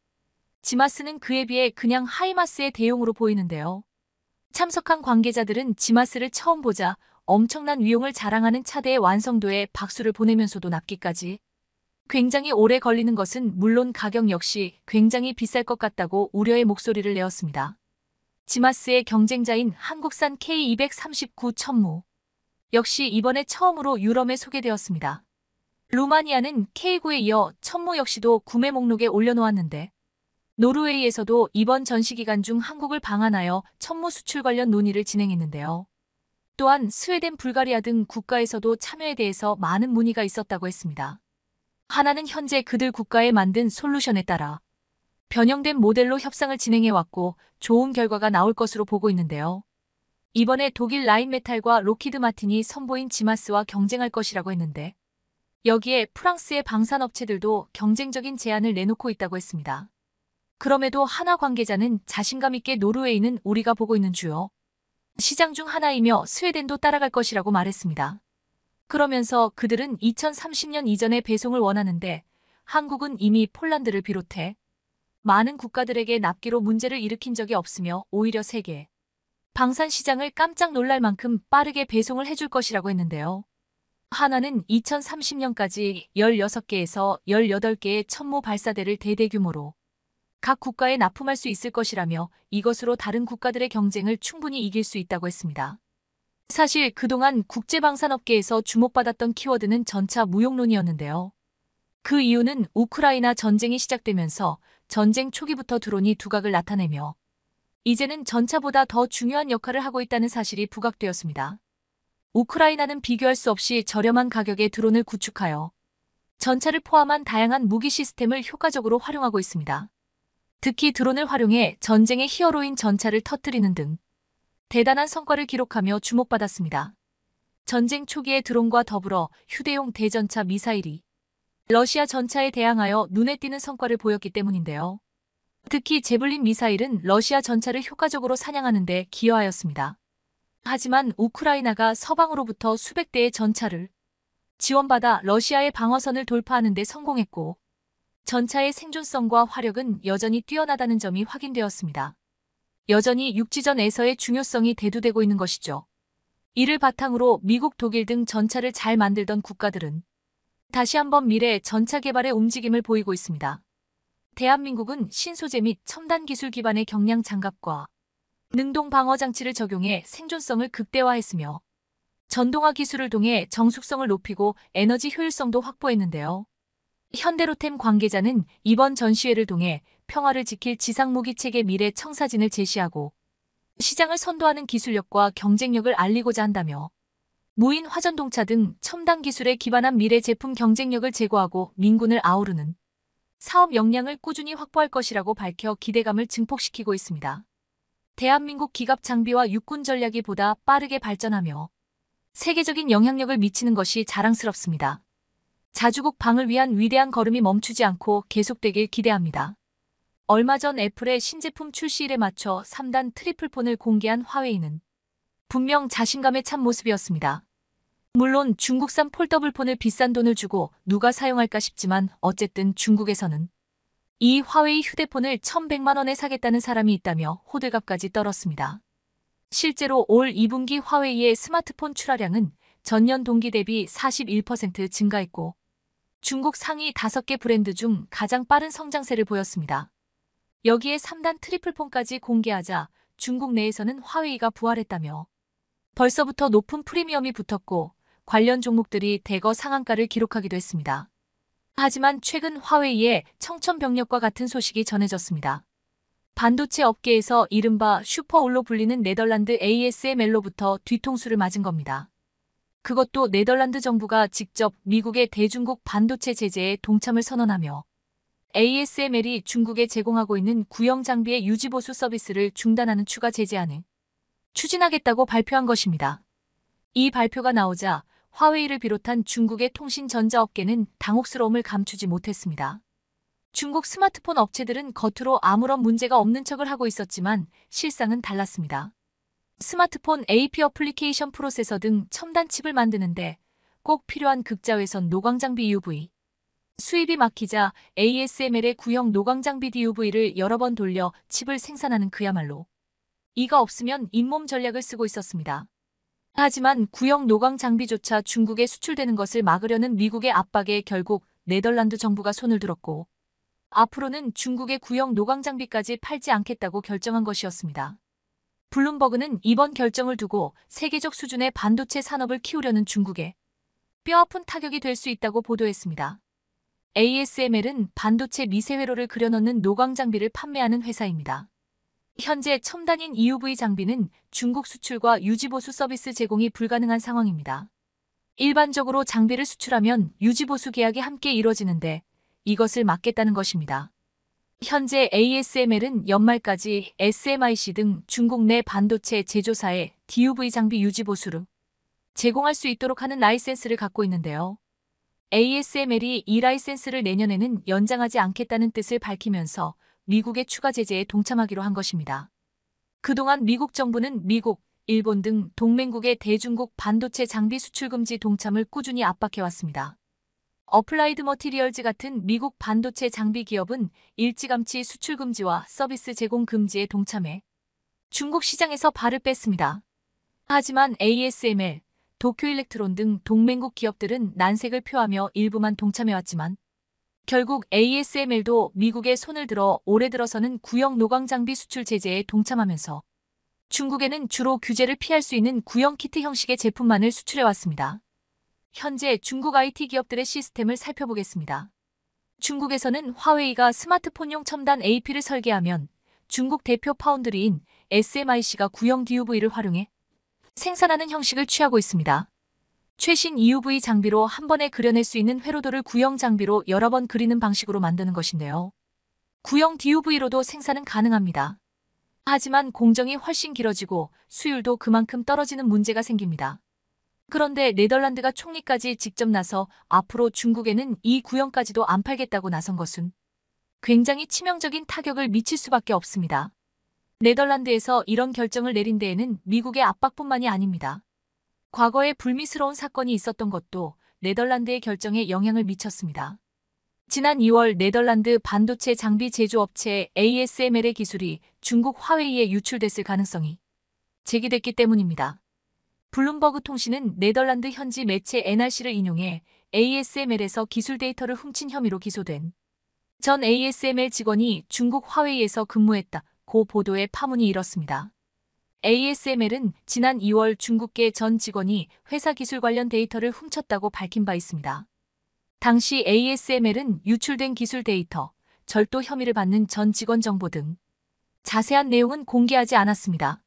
지마스는 그에 비해 그냥 하이마스의 대용으로 보이는데요. 참석한 관계자들은 지마스를 처음 보자 엄청난 위용을 자랑하는 차대의 완성도에 박수를 보내면서도 납기까지 굉장히 오래 걸리는 것은 물론 가격 역시 굉장히 비쌀 것 같다고 우려의 목소리를 내었습니다. 지마스의 경쟁자인 한국산 K239 천무 역시 이번에 처음으로 유럽에 소개되었습니다. 루마니아는 K9에 이어 천무 역시도 구매 목록에 올려놓았는데 노르웨이에서도 이번 전시기간 중 한국을 방한하여 천무 수출 관련 논의를 진행했는데요. 또한 스웨덴, 불가리아 등 국가에서도 참여에 대해서 많은 문의가 있었다고 했습니다. 하나는 현재 그들 국가에 만든 솔루션에 따라 변형된 모델로 협상을 진행해왔고 좋은 결과가 나올 것으로 보고 있는데요. 이번에 독일 라인메탈과 로키드 마틴이 선보인 지마스와 경쟁할 것이라고 했는데 여기에 프랑스의 방산업체들도 경쟁적인 제안을 내놓고 있다고 했습니다. 그럼에도 하나 관계자는 자신감 있게 노르웨이는 우리가 보고 있는 주요 시장 중 하나이며 스웨덴도 따라갈 것이라고 말했습니다. 그러면서 그들은 2030년 이전에 배송을 원하는데 한국은 이미 폴란드를 비롯해 많은 국가들에게 납기로 문제를 일으킨 적이 없으며 오히려 세계 방산 시장을 깜짝 놀랄 만큼 빠르게 배송을 해줄 것이라고 했는데요. 하나는 2030년까지 16개에서 18개의 천모 발사대를 대대규모로 각 국가에 납품할 수 있을 것이라며 이것으로 다른 국가들의 경쟁을 충분히 이길 수 있다고 했습니다. 사실 그동안 국제방산업계에서 주목받았던 키워드는 전차 무용론이었는데요. 그 이유는 우크라이나 전쟁이 시작되면서 전쟁 초기부터 드론이 두각을 나타내며 이제는 전차보다 더 중요한 역할을 하고 있다는 사실이 부각되었습니다. 우크라이나는 비교할 수 없이 저렴한 가격에 드론을 구축하여 전차를 포함한 다양한 무기 시스템을 효과적으로 활용하고 있습니다. 특히 드론을 활용해 전쟁의 히어로인 전차를 터뜨리는 등 대단한 성과를 기록하며 주목받았습니다. 전쟁 초기의 드론과 더불어 휴대용 대전차 미사일이 러시아 전차에 대항하여 눈에 띄는 성과를 보였기 때문인데요. 특히 제블린 미사일은 러시아 전차를 효과적으로 사냥하는 데 기여하였습니다. 하지만 우크라이나가 서방으로부터 수백 대의 전차를 지원받아 러시아의 방어선을 돌파하는 데 성공했고 전차의 생존성과 화력은 여전히 뛰어나다는 점이 확인되었습니다. 여전히 육지전에서의 중요성이 대두되고 있는 것이죠. 이를 바탕으로 미국, 독일 등 전차를 잘 만들던 국가들은 다시 한번 미래 전차 개발의 움직임을 보이고 있습니다. 대한민국은 신소재 및 첨단 기술 기반의 경량 장갑과 능동 방어 장치를 적용해 생존성을 극대화했으며 전동화 기술을 통해 정숙성을 높이고 에너지 효율성도 확보했는데요. 현대로템 관계자는 이번 전시회를 통해 평화를 지킬 지상무기체계 미래 청사진을 제시하고 시장을 선도하는 기술력과 경쟁력을 알리고자 한다며 무인 화전동차 등 첨단 기술에 기반한 미래 제품 경쟁력을 제고하고 민군을 아우르는 사업 역량을 꾸준히 확보할 것이라고 밝혀 기대감을 증폭시키고 있습니다. 대한민국 기갑 장비와 육군 전략이 보다 빠르게 발전하며 세계적인 영향력을 미치는 것이 자랑스럽습니다. 자주국 방을 위한 위대한 걸음이 멈추지 않고 계속되길 기대합니다. 얼마 전 애플의 신제품 출시일에 맞춰 3단 트리플폰을 공개한 화웨이는 분명 자신감에찬모습이었습니다 물론 중국산 폴더블폰을 비싼 돈을 주고 누가 사용할까 싶지만 어쨌든 중국에서는 이 화웨이 휴대폰을 1,100만원에 사겠다는 사람이 있다며 호들갑까지 떨었습니다. 실제로 올 2분기 화웨이의 스마트폰 출하량은 전년 동기 대비 41% 증가했고 중국 상위 5개 브랜드 중 가장 빠른 성장세를 보였습니다. 여기에 3단 트리플폰까지 공개하자 중국 내에서는 화웨이가 부활했다며 벌써부터 높은 프리미엄이 붙었고 관련 종목들이 대거 상한가를 기록하기도 했습니다. 하지만 최근 화웨이의 청천벽력과 같은 소식이 전해졌습니다. 반도체 업계에서 이른바 슈퍼올로 불리는 네덜란드 ASML로부터 뒤통수를 맞은 겁니다. 그것도 네덜란드 정부가 직접 미국의 대중국 반도체 제재에 동참을 선언하며 ASML이 중국에 제공하고 있는 구형 장비의 유지보수 서비스를 중단하는 추가 제재안을 추진하겠다고 발표한 것입니다. 이 발표가 나오자 화웨이를 비롯한 중국의 통신 전자업계는 당혹스러움을 감추지 못했습니다. 중국 스마트폰 업체들은 겉으로 아무런 문제가 없는 척을 하고 있었지만 실상은 달랐습니다. 스마트폰 AP 어플리케이션 프로세서 등 첨단 칩을 만드는데 꼭 필요한 극자외선 노광장비 UV. 수입이 막히자 ASML의 구형 노광장비 DUV를 여러 번 돌려 칩을 생산하는 그야말로 이가 없으면 잇몸 전략을 쓰고 있었습니다. 하지만 구형 노광 장비조차 중국에 수출되는 것을 막으려는 미국의 압박에 결국 네덜란드 정부가 손을 들었고 앞으로는 중국의 구형 노광 장비까지 팔지 않겠다고 결정한 것이었습니다. 블룸버그는 이번 결정을 두고 세계적 수준의 반도체 산업을 키우려는 중국에 뼈아픈 타격이 될 수 있다고 보도했습니다. ASML은 반도체 미세회로를 그려넣는 노광 장비를 판매하는 회사입니다. 현재 첨단인 EUV 장비는 중국 수출과 유지보수 서비스 제공이 불가능한 상황입니다. 일반적으로 장비를 수출하면 유지보수 계약이 함께 이뤄지는데 이것을 막겠다는 것입니다. 현재 ASML은 연말까지 SMIC 등 중국 내 반도체 제조사에 DUV 장비 유지보수를 제공할 수 있도록 하는 라이센스를 갖고 있는데요. ASML이 이 라이센스를 내년에는 연장하지 않겠다는 뜻을 밝히면서 미국의 추가 제재에 동참하기로 한 것입니다. 그동안 미국 정부는 미국, 일본 등 동맹국의 대중국 반도체 장비 수출 금지 동참을 꾸준히 압박해왔습니다. 어플라이드 머티리얼즈 같은 미국 반도체 장비 기업은 일찌감치 수출 금지와 서비스 제공 금지에 동참해 중국 시장에서 발을 뺐습니다. 하지만 ASML, 도쿄일렉트론 등 동맹국 기업들은 난색을 표하며 일부만 동참해왔지만 결국 ASML도 미국의 손을 들어 올해 들어서는 구형 노광 장비 수출 제재에 동참하면서 중국에는 주로 규제를 피할 수 있는 구형 키트 형식의 제품만을 수출해왔습니다. 현재 중국 IT 기업들의 시스템을 살펴보겠습니다. 중국에서는 화웨이가 스마트폰용 첨단 AP를 설계하면 중국 대표 파운드리인 SMIC가 구형 DUV를 활용해 생산하는 형식을 취하고 있습니다. 최신 EUV 장비로 한 번에 그려낼 수 있는 회로도를 구형 장비로 여러 번 그리는 방식으로 만드는 것인데요. 구형 DUV로도 생산은 가능합니다. 하지만 공정이 훨씬 길어지고 수율도 그만큼 떨어지는 문제가 생깁니다. 그런데 네덜란드가 총리까지 직접 나서 앞으로 중국에는 이 구형까지도 안 팔겠다고 나선 것은 굉장히 치명적인 타격을 미칠 수밖에 없습니다. 네덜란드에서 이런 결정을 내린 데에는 미국의 압박뿐만이 아닙니다. 과거에 불미스러운 사건이 있었던 것도 네덜란드의 결정에 영향을 미쳤습니다. 지난 2월 네덜란드 반도체 장비 제조업체 ASML의 기술이 중국 화웨이에 유출됐을 가능성이 제기됐기 때문입니다. 블룸버그 통신은 네덜란드 현지 매체 NRC를 인용해 ASML에서 기술 데이터를 훔친 혐의로 기소된 전 ASML 직원이 중국 화웨이에서 근무했다. 고 보도에 파문이 일었습니다. ASML은 지난 2월 중국계 전 직원이 회사 기술 관련 데이터를 훔쳤다고 밝힌 바 있습니다. 당시 ASML은 유출된 기술 데이터, 절도 혐의를 받는 전 직원 정보 등 자세한 내용은 공개하지 않았습니다.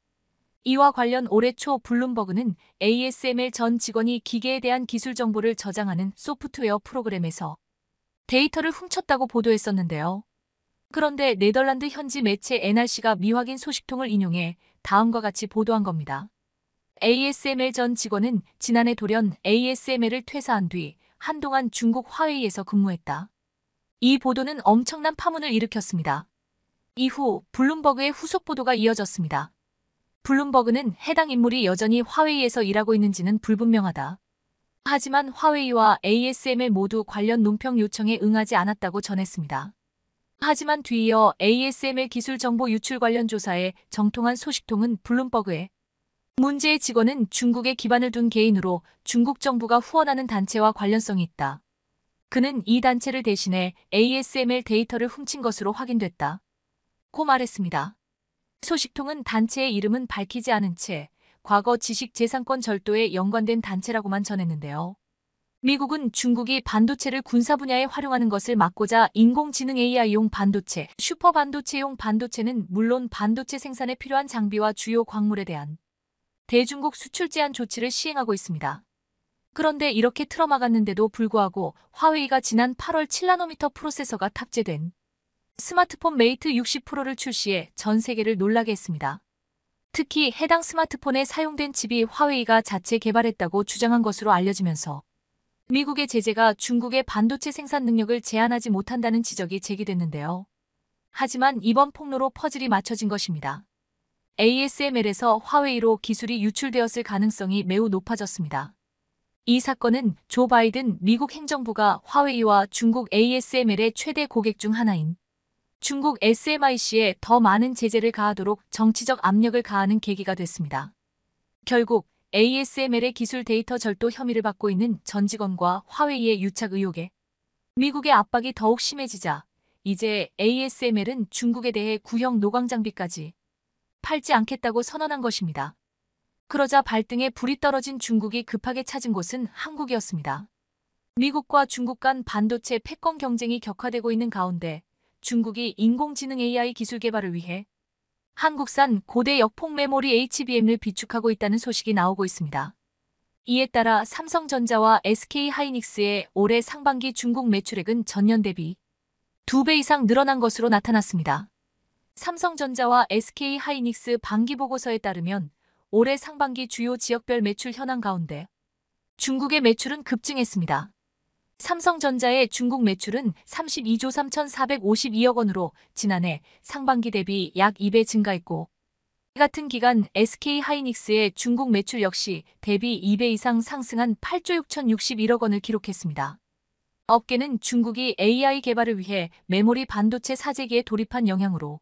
이와 관련 올해 초 블룸버그는 ASML 전 직원이 기계에 대한 기술 정보를 저장하는 소프트웨어 프로그램에서 데이터를 훔쳤다고 보도했었는데요. 그런데 네덜란드 현지 매체 NRC가 미확인 소식통을 인용해 다음과 같이 보도한 겁니다. ASML 전 직원은 지난해 돌연 ASML을 퇴사한 뒤 한동안 중국 화웨이에서 근무했다. 이 보도는 엄청난 파문을 일으켰습니다. 이후 블룸버그의 후속 보도가 이어졌습니다. 블룸버그는 해당 인물이 여전히 화웨이에서 일하고 있는지는 불분명하다. 하지만 화웨이와 ASML 모두 관련 논평 요청에 응하지 않았다고 전했습니다. 하지만 뒤이어 ASML 기술 정보 유출 관련 조사에 정통한 소식통은 블룸버그에 문제의 직원은 중국에 기반을 둔 개인으로 중국 정부가 후원하는 단체와 관련성이 있다. 그는 이 단체를 대신해 ASML 데이터를 훔친 것으로 확인됐다. 고 말했습니다. 소식통은 단체의 이름은 밝히지 않은 채 과거 지식재산권 절도에 연관된 단체라고만 전했는데요. 미국은 중국이 반도체를 군사 분야에 활용하는 것을 막고자 인공지능 AI용 반도체, 슈퍼 반도체용 반도체는 물론 반도체 생산에 필요한 장비와 주요 광물에 대한 대중국 수출 제한 조치를 시행하고 있습니다. 그런데 이렇게 틀어막았는데도 불구하고 화웨이가 지난 8월 7나노미터 프로세서가 탑재된 스마트폰 메이트 60 프로를 출시해 전 세계를 놀라게 했습니다. 특히 해당 스마트폰에 사용된 칩이 화웨이가 자체 개발했다고 주장한 것으로 알려지면서 미국의 제재가 중국의 반도체 생산 능력을 제한하지 못한다는 지적이 제기됐는데요. 하지만 이번 폭로로 퍼즐이 맞춰진 것입니다. ASML에서 화웨이로 기술이 유출되었을 가능성이 매우 높아졌습니다. 이 사건은 조 바이든 미국 행정부가 화웨이와 중국 ASML의 최대 고객 중 하나인 중국 SMIC에 더 많은 제재를 가하도록 정치적 압력을 가하는 계기가 됐습니다. 결국 ASML의 기술 데이터 절도 혐의를 받고 있는 전 직원과 화웨이의 유착 의혹에 미국의 압박이 더욱 심해지자 이제 ASML은 중국에 대해 구형 노광 장비까지 팔지 않겠다고 선언한 것입니다. 그러자 발등에 불이 떨어진 중국이 급하게 찾은 곳은 한국이었습니다. 미국과 중국 간 반도체 패권 경쟁이 격화되고 있는 가운데 중국이 인공지능 AI 기술 개발을 위해 한국산 고대 역폭 메모리 HBM을 비축하고 있다는 소식이 나오고 있습니다. 이에 따라 삼성전자와 SK하이닉스의 올해 상반기 중국 매출액은 전년 대비 2배 이상 늘어난 것으로 나타났습니다. 삼성전자와 SK하이닉스 반기보고서에 따르면 올해 상반기 주요 지역별 매출 현황 가운데 중국의 매출은 급증했습니다. 삼성전자의 중국 매출은 32조 3,452억 원으로 지난해 상반기 대비 약 2배 증가했고 같은 기간 SK하이닉스의 중국 매출 역시 대비 2배 이상 상승한 8조 6,061억 원을 기록했습니다. 업계는 중국이 AI 개발을 위해 메모리 반도체 사재기에 돌입한 영향으로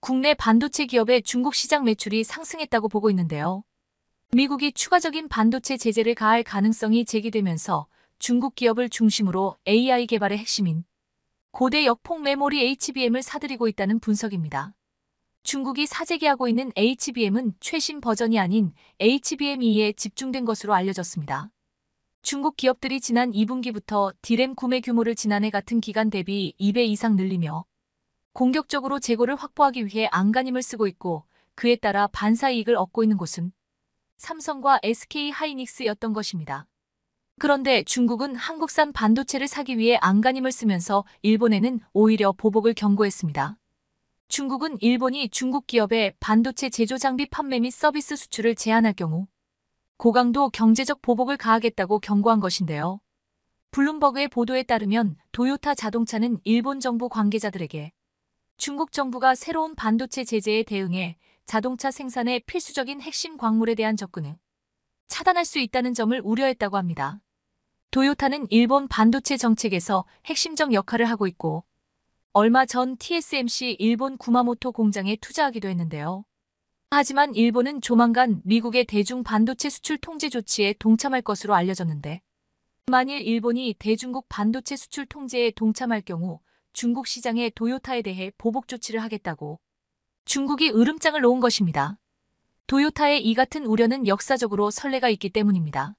국내 반도체 기업의 중국 시장 매출이 상승했다고 보고 있는데요. 미국이 추가적인 반도체 제재를 가할 가능성이 제기되면서 중국 기업을 중심으로 AI 개발의 핵심인 고대 역폭 메모리 HBM을 사들이고 있다는 분석입니다. 중국이 사재기하고 있는 HBM은 최신 버전이 아닌 HBM2에 집중된 것으로 알려졌습니다. 중국 기업들이 지난 2분기부터 디램 구매 규모를 지난해 같은 기간 대비 2배 이상 늘리며 공격적으로 재고를 확보하기 위해 안간힘을 쓰고 있고 그에 따라 반사 이익을 얻고 있는 곳은 삼성과 SK 하이닉스였던 것입니다. 그런데 중국은 한국산 반도체를 사기 위해 안간힘을 쓰면서 일본에는 오히려 보복을 경고했습니다. 중국은 일본이 중국 기업의 반도체 제조 장비 판매 및 서비스 수출을 제한할 경우 고강도 경제적 보복을 가하겠다고 경고한 것인데요. 블룸버그의 보도에 따르면 도요타 자동차는 일본 정부 관계자들에게 중국 정부가 새로운 반도체 제재에 대응해 자동차 생산의 필수적인 핵심 광물에 대한 접근을 차단할 수 있다는 점을 우려했다고 합니다. 도요타는 일본 반도체 정책에서 핵심적 역할을 하고 있고 얼마 전 TSMC 일본 구마모토 공장에 투자하기도 했는데요. 하지만 일본은 조만간 미국의 대중 반도체 수출 통제 조치에 동참할 것으로 알려졌는데 만일 일본이 대중국 반도체 수출 통제에 동참할 경우 중국 시장의 도요타에 대해 보복 조치를 하겠다고 중국이 으름장을 놓은 것입니다. 도요타의 이 같은 우려는 역사적으로 설례가 있기 때문입니다.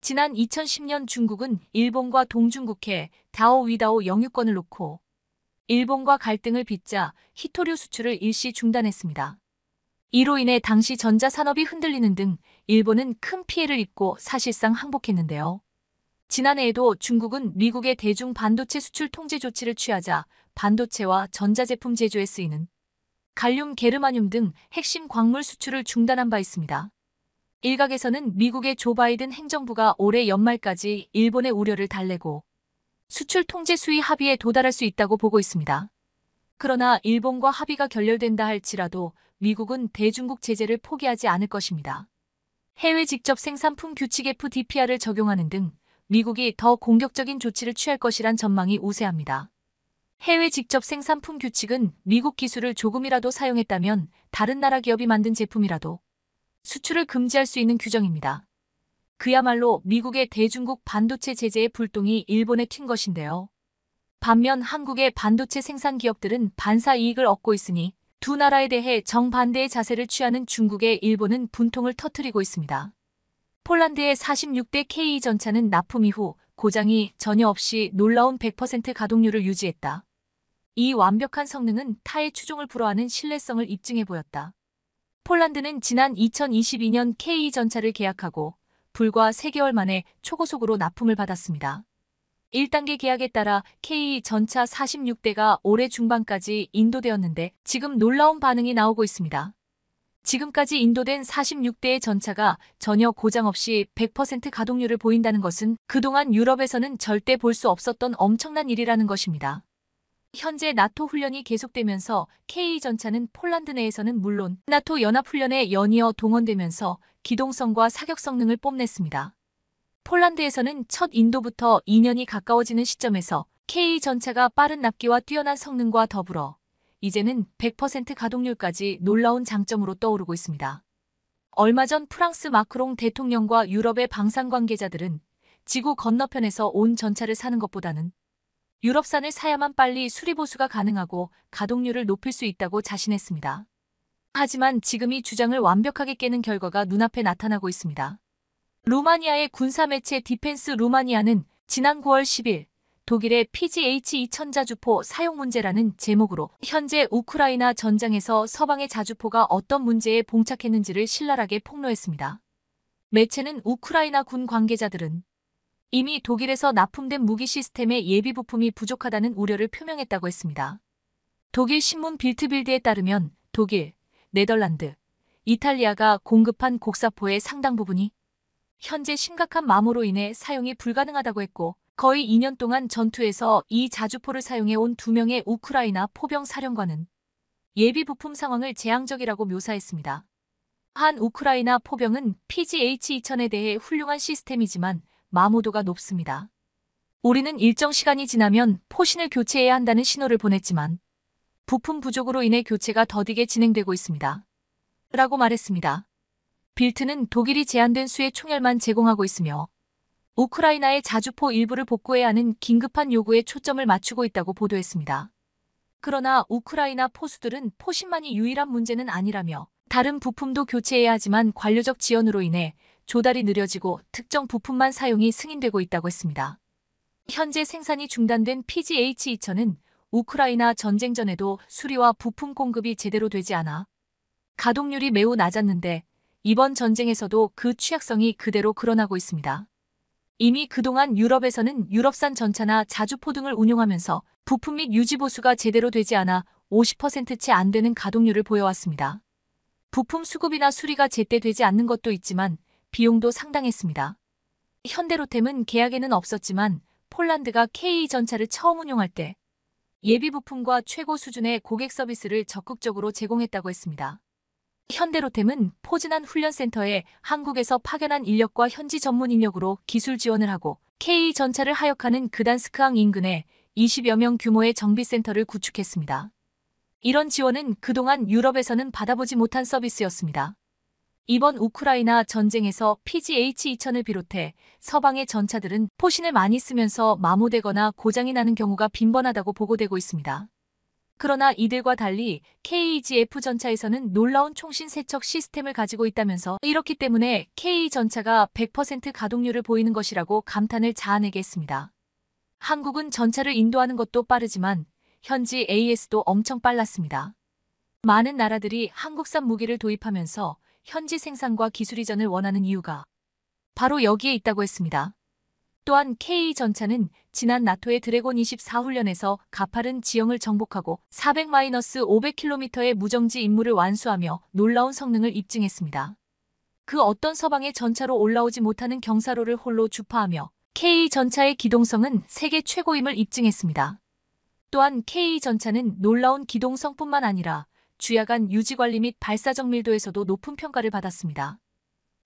지난 2010년 중국은 일본과 동중국해 다오 위다오 영유권을 놓고 일본과 갈등을 빚자 히토류 수출을 일시 중단했습니다. 이로 인해 당시 전자산업이 흔들리는 등 일본은 큰 피해를 입고 사실상 항복했는데요. 지난해에도 중국은 미국의 대중 반도체 수출 통제 조치를 취하자 반도체와 전자제품 제조에 쓰이는 갈륨, 게르마늄 등 핵심 광물 수출을 중단한 바 있습니다. 일각에서는 미국의 조 바이든 행정부가 올해 연말까지 일본의 우려를 달래고 수출 통제 수위 합의에 도달할 수 있다고 보고 있습니다. 그러나 일본과 합의가 결렬된다 할지라도 미국은 대중국 제재를 포기하지 않을 것입니다. 해외 직접 생산품 규칙 FDPR을 적용하는 등 미국이 더 공격적인 조치를 취할 것이란 전망이 우세합니다. 해외 직접 생산품 규칙은 미국 기술을 조금이라도 사용했다면 다른 나라 기업이 만든 제품이라도 수출을 금지할 수 있는 규정입니다. 그야말로 미국의 대중국 반도체 제재의 불똥이 일본에 튄 것인데요. 반면 한국의 반도체 생산 기업들은 반사 이익을 얻고 있으니 두 나라에 대해 정반대의 자세를 취하는 중국의 일본은 분통을 터뜨리고 있습니다. 폴란드의 46대 KE 전차는 납품 이후 고장이 전혀 없이 놀라운 100% 가동률을 유지했다. 이 완벽한 성능은 타의 추종을 불허하는 신뢰성을 입증해 보였다. 폴란드는 지난 2022년 K e 전차를 계약하고 불과 3개월 만에 초고속으로 납품을 받았습니다. 1단계 계약에 따라 K e 전차 46대가 올해 중반까지 인도되었는데 지금 놀라운 반응이 나오고 있습니다. 지금까지 인도된 46대의 전차가 전혀 고장 없이 100% 가동률을 보인다는 것은 그동안 유럽에서는 절대 볼 수 없었던 엄청난 일이라는 것입니다. 현재 나토 훈련이 계속되면서 K전차는 폴란드 내에서는 물론 나토 연합훈련에 연이어 동원되면서 기동성과 사격 성능을 뽐냈습니다. 폴란드에서는 첫 인도부터 2년이 가까워지는 시점에서 K전차가 빠른 납기와 뛰어난 성능과 더불어 이제는 100% 가동률까지 놀라운 장점으로 떠오르고 있습니다. 얼마 전 프랑스 마크롱 대통령과 유럽의 방산 관계자들은 지구 건너편에서 온 전차를 사는 것보다는 유럽산을 사야만 빨리 수리보수가 가능하고 가동률을 높일 수 있다고 자신했습니다. 하지만 지금 이 주장을 완벽하게 깨는 결과가 눈앞에 나타나고 있습니다. 루마니아의 군사 매체 디펜스 루마니아는 지난 9월 10일 독일의 PGH 2000 자주포 사용 문제라는 제목으로 현재 우크라이나 전장에서 서방의 자주포가 어떤 문제에 봉착했는지를 신랄하게 폭로했습니다. 매체는 우크라이나 군 관계자들은 이미 독일에서 납품된 무기 시스템의 예비 부품이 부족하다는 우려를 표명했다고 했습니다. 독일 신문 빌트빌드에 따르면 독일, 네덜란드, 이탈리아가 공급한 곡사포의 상당 부분이 현재 심각한 마모로 인해 사용이 불가능하다고 했고 거의 2년 동안 전투에서 이 자주포를 사용해온 두 명의 우크라이나 포병 사령관은 예비 부품 상황을 재앙적이라고 묘사했습니다. 한 우크라이나 포병은 PGH-2000에 대해 훌륭한 시스템이지만 마모도가 높습니다. 우리는 일정 시간이 지나면 포신을 교체해야 한다는 신호를 보냈지만 부품 부족으로 인해 교체가 더디게 진행되고 있습니다. 라고 말했습니다. 빌트는 독일이 제한된 수의 총열만 제공하고 있으며 우크라이나의 자주포 일부를 복구해야 하는 긴급한 요구에 초점을 맞추고 있다고 보도했습니다. 그러나 우크라이나 포수들은 포신만이 유일한 문제는 아니라며 다른 부품도 교체해야 하지만 관료적 지연으로 인해 조달이 느려지고 특정 부품만 사용이 승인되고 있다고 했습니다. 현재 생산이 중단된 PGH-2000은 우크라이나 전쟁 전에도 수리와 부품 공급이 제대로 되지 않아 가동률이 매우 낮았는데 이번 전쟁에서도 그 취약성이 그대로 드러나고 있습니다. 이미 그동안 유럽에서는 유럽산 전차나 자주포 등을 운용하면서 부품 및 유지보수가 제대로 되지 않아 50%채 안 되는 가동률을 보여왔습니다. 부품 수급이나 수리가 제때 되지 않는 것도 있지만 비용도 상당했습니다. 현대로템은 계약에는 없었지만 폴란드가 KE전차를 처음 운용할 때 예비 부품과 최고 수준의 고객 서비스를 적극적으로 제공했다고 했습니다. 현대로템은 포진한 훈련센터에 한국에서 파견한 인력과 현지 전문 인력으로 기술 지원을 하고 KE전차를 하역하는 그단스크항 인근에 20여 명 규모의 정비센터를 구축했습니다. 이런 지원은 그동안 유럽에서는 받아보지 못한 서비스였습니다. 이번 우크라이나 전쟁에서 PGH-2000을 비롯해 서방의 전차들은 포신을 많이 쓰면서 마모되거나 고장이 나는 경우가 빈번하다고 보고되고 있습니다. 그러나 이들과 달리 KGF e 전차에서는 놀라운 총신 세척 시스템을 가지고 있다면서 이렇기 때문에 K e 전차가 100% 가동률을 보이는 것이라고 감탄을 자아내게 했습니다. 한국은 전차를 인도하는 것도 빠르지만 현지 AS도 엄청 빨랐습니다. 많은 나라들이 한국산 무기를 도입하면서 현지 생산과 기술 이전을 원하는 이유가 바로 여기에 있다고 했습니다. 또한 KE 전차는 지난 나토의 드래곤 24 훈련에서 가파른 지형을 정복하고 400-500km의 무정지 임무를 완수하며 놀라운 성능을 입증했습니다. 그 어떤 서방의 전차로 올라오지 못하는 경사로를 홀로 주파하며 KE 전차의 기동성은 세계 최고임을 입증했습니다. 또한 KE 전차는 놀라운 기동성뿐만 아니라 주야간 유지관리 및 발사적 밀도에서도 높은 평가를 받았습니다.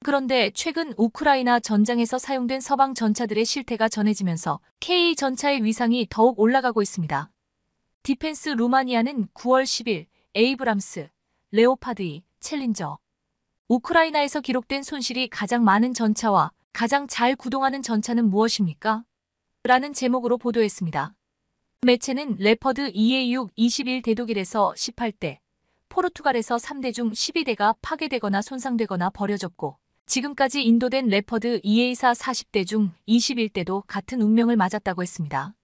그런데 최근 우크라이나 전장에서 사용된 서방 전차들의 실태가 전해지면서 K 전차의 위상이 더욱 올라가고 있습니다. 디펜스 루마니아는 9월 10일 에이브람스, 레오파드 2, 챌린저. 우크라이나에서 기록된 손실이 가장 많은 전차와 가장 잘 구동하는 전차는 무엇입니까? 라는 제목으로 보도했습니다. 매체는 레퍼드 EA6 21 대독일에서 18대, 포르투갈에서 3대 중 12대가 파괴되거나 손상되거나 버려졌고 지금까지 인도된 레퍼드 2 a 사 40대 중 21대도 같은 운명을 맞았다고 했습니다.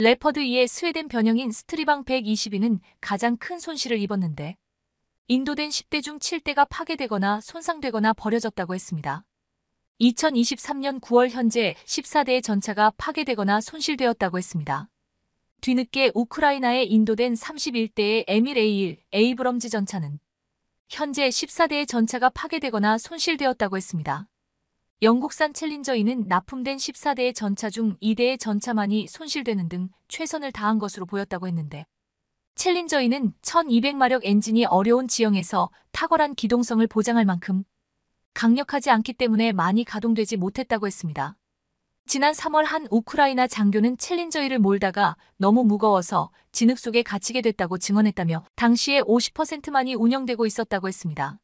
레퍼드 2의 스웨덴 변형인 스트리방 122는 가장 큰 손실을 입었는데 인도된 10대 중 7대가 파괴되거나 손상되거나 버려졌다고 했습니다. 2023년 9월 현재 14대의 전차가 파괴되거나 손실되었다고 했습니다. 뒤늦게 우크라이나에 인도된 31대의 에밀 a 일 에이브럼즈 전차는 현재 14대의 전차가 파괴되거나 손실되었다고 했습니다. 영국산 챌린저인은 납품된 14대의 전차 중 2대의 전차만이 손실되는 등 최선을 다한 것으로 보였다고 했는데 챌린저인은 1200마력 엔진이 어려운 지형에서 탁월한 기동성을 보장할 만큼 강력하지 않기 때문에 많이 가동되지 못했다고 했습니다. 지난 3월 한 우크라이나 장교는 챌린저일을 몰다가 너무 무거워서 진흙 속에 갇히게 됐다고 증언했다며 당시에 50%만이 운영되고 있었다고 했습니다.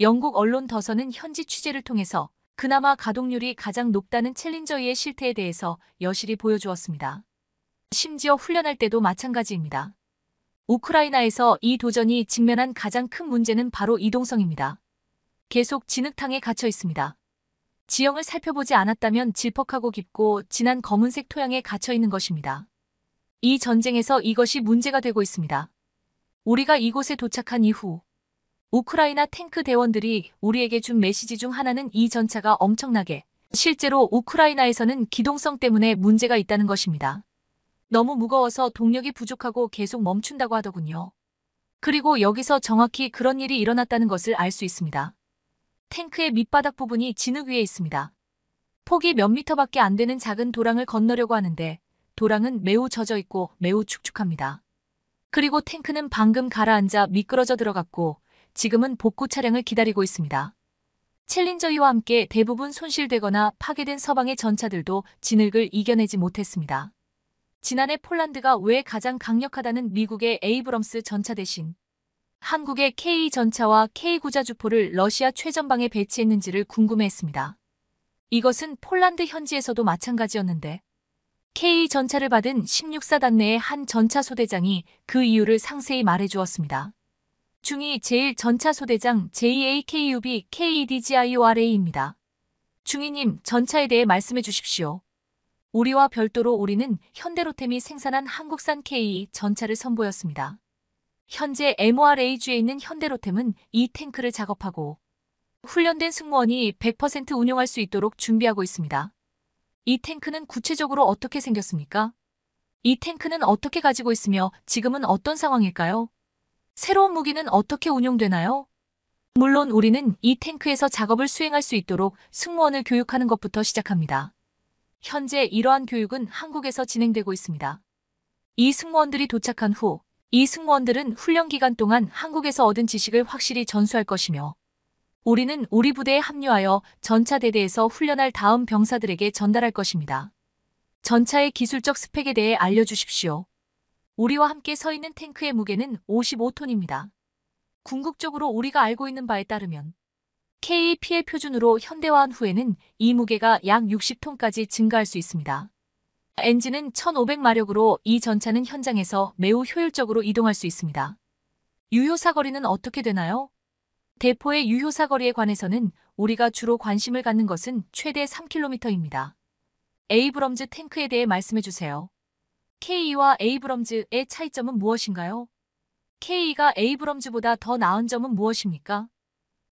영국 언론 더서는 현지 취재를 통해서 그나마 가동률이 가장 높다는 챌린저의 실태에 대해서 여실히 보여주었습니다. 심지어 훈련할 때도 마찬가지입니다. 우크라이나에서 이 도전이 직면한 가장 큰 문제는 바로 이동성입니다. 계속 진흙탕에 갇혀 있습니다. 지형을 살펴보지 않았다면 질퍽하고 깊고 진한 검은색 토양에 갇혀 있는 것입니다. 이 전쟁에서 이것이 문제가 되고 있습니다. 우리가 이곳에 도착한 이후 우크라이나 탱크 대원들이 우리에게 준 메시지 중 하나는 이 전차가 엄청나게 실제로 우크라이나에서는 기동성 때문에 문제가 있다는 것입니다. 너무 무거워서 동력이 부족하고 계속 멈춘다고 하더군요. 그리고 여기서 정확히 그런 일이 일어났다는 것을 알 수 있습니다. 탱크의 밑바닥 부분이 진흙 위에 있습니다. 폭이 몇 미터밖에 안 되는 작은 도랑을 건너려고 하는데 도랑은 매우 젖어 있고 매우 축축합니다. 그리고 탱크는 방금 가라앉아 미끄러져 들어갔고 지금은 복구 차량을 기다리고 있습니다. 챌린저 이와 함께 대부분 손실되거나 파괴된 서방의 전차들도 진흙을 이겨내지 못했습니다. 지난해 폴란드가 왜 가장 강력하다는 미국의 에이브럼스 전차 대신 한국의 K-전차와 K-구자주포를 러시아 최전방에 배치했는지를 궁금해했습니다. 이것은 폴란드 현지에서도 마찬가지였는데 K-전차를 받은 16사 단내의 한 전차 소대장이 그 이유를 상세히 말해주었습니다. 중위 제1전차 소대장 JAKUB KEDGIORA입니다. 중위님, 전차에 대해 말씀해 주십시오. 우리와 별도로 우리는 현대로템이 생산한 한국산 K 전차를 선보였습니다. 현재 MORAG에 있는 현대로템은 이 탱크를 작업하고 훈련된 승무원이 100% 운용할 수 있도록 준비하고 있습니다. 이 탱크는 구체적으로 어떻게 생겼습니까? 이 탱크는 어떻게 가지고 있으며 지금은 어떤 상황일까요? 새로운 무기는 어떻게 운용되나요? 물론 우리는 이 탱크에서 작업을 수행할 수 있도록 승무원을 교육하는 것부터 시작합니다. 현재 이러한 교육은 한국에서 진행되고 있습니다. 이 승무원들이 도착한 후이 승무원들은 훈련 기간 동안 한국에서 얻은 지식을 확실히 전수할 것이며 우리는 우리 부대에 합류하여 전차 대대에서 훈련할 다음 병사들에게 전달할 것입니다. 전차의 기술적 스펙에 대해 알려주십시오. 우리와 함께 서 있는 탱크의 무게는 55톤입니다. 궁극적으로 우리가 알고 있는 바에 따르면 KP의 표준으로 현대화한 후에는 이 무게가 약 60톤까지 증가할 수 있습니다. 엔진은 1500마력으로 이 전차는 현장에서 매우 효율적으로 이동할 수 있습니다. 유효사거리는 어떻게 되나요? 대포의 유효사거리에 관해서는 우리가 주로 관심을 갖는 것은 최대 3km입니다. 에이브럼즈 탱크에 대해 말씀해주세요. K2와 에이브럼즈의 차이점은 무엇인가요? K2가 에이브럼즈보다 더 나은 점은 무엇입니까?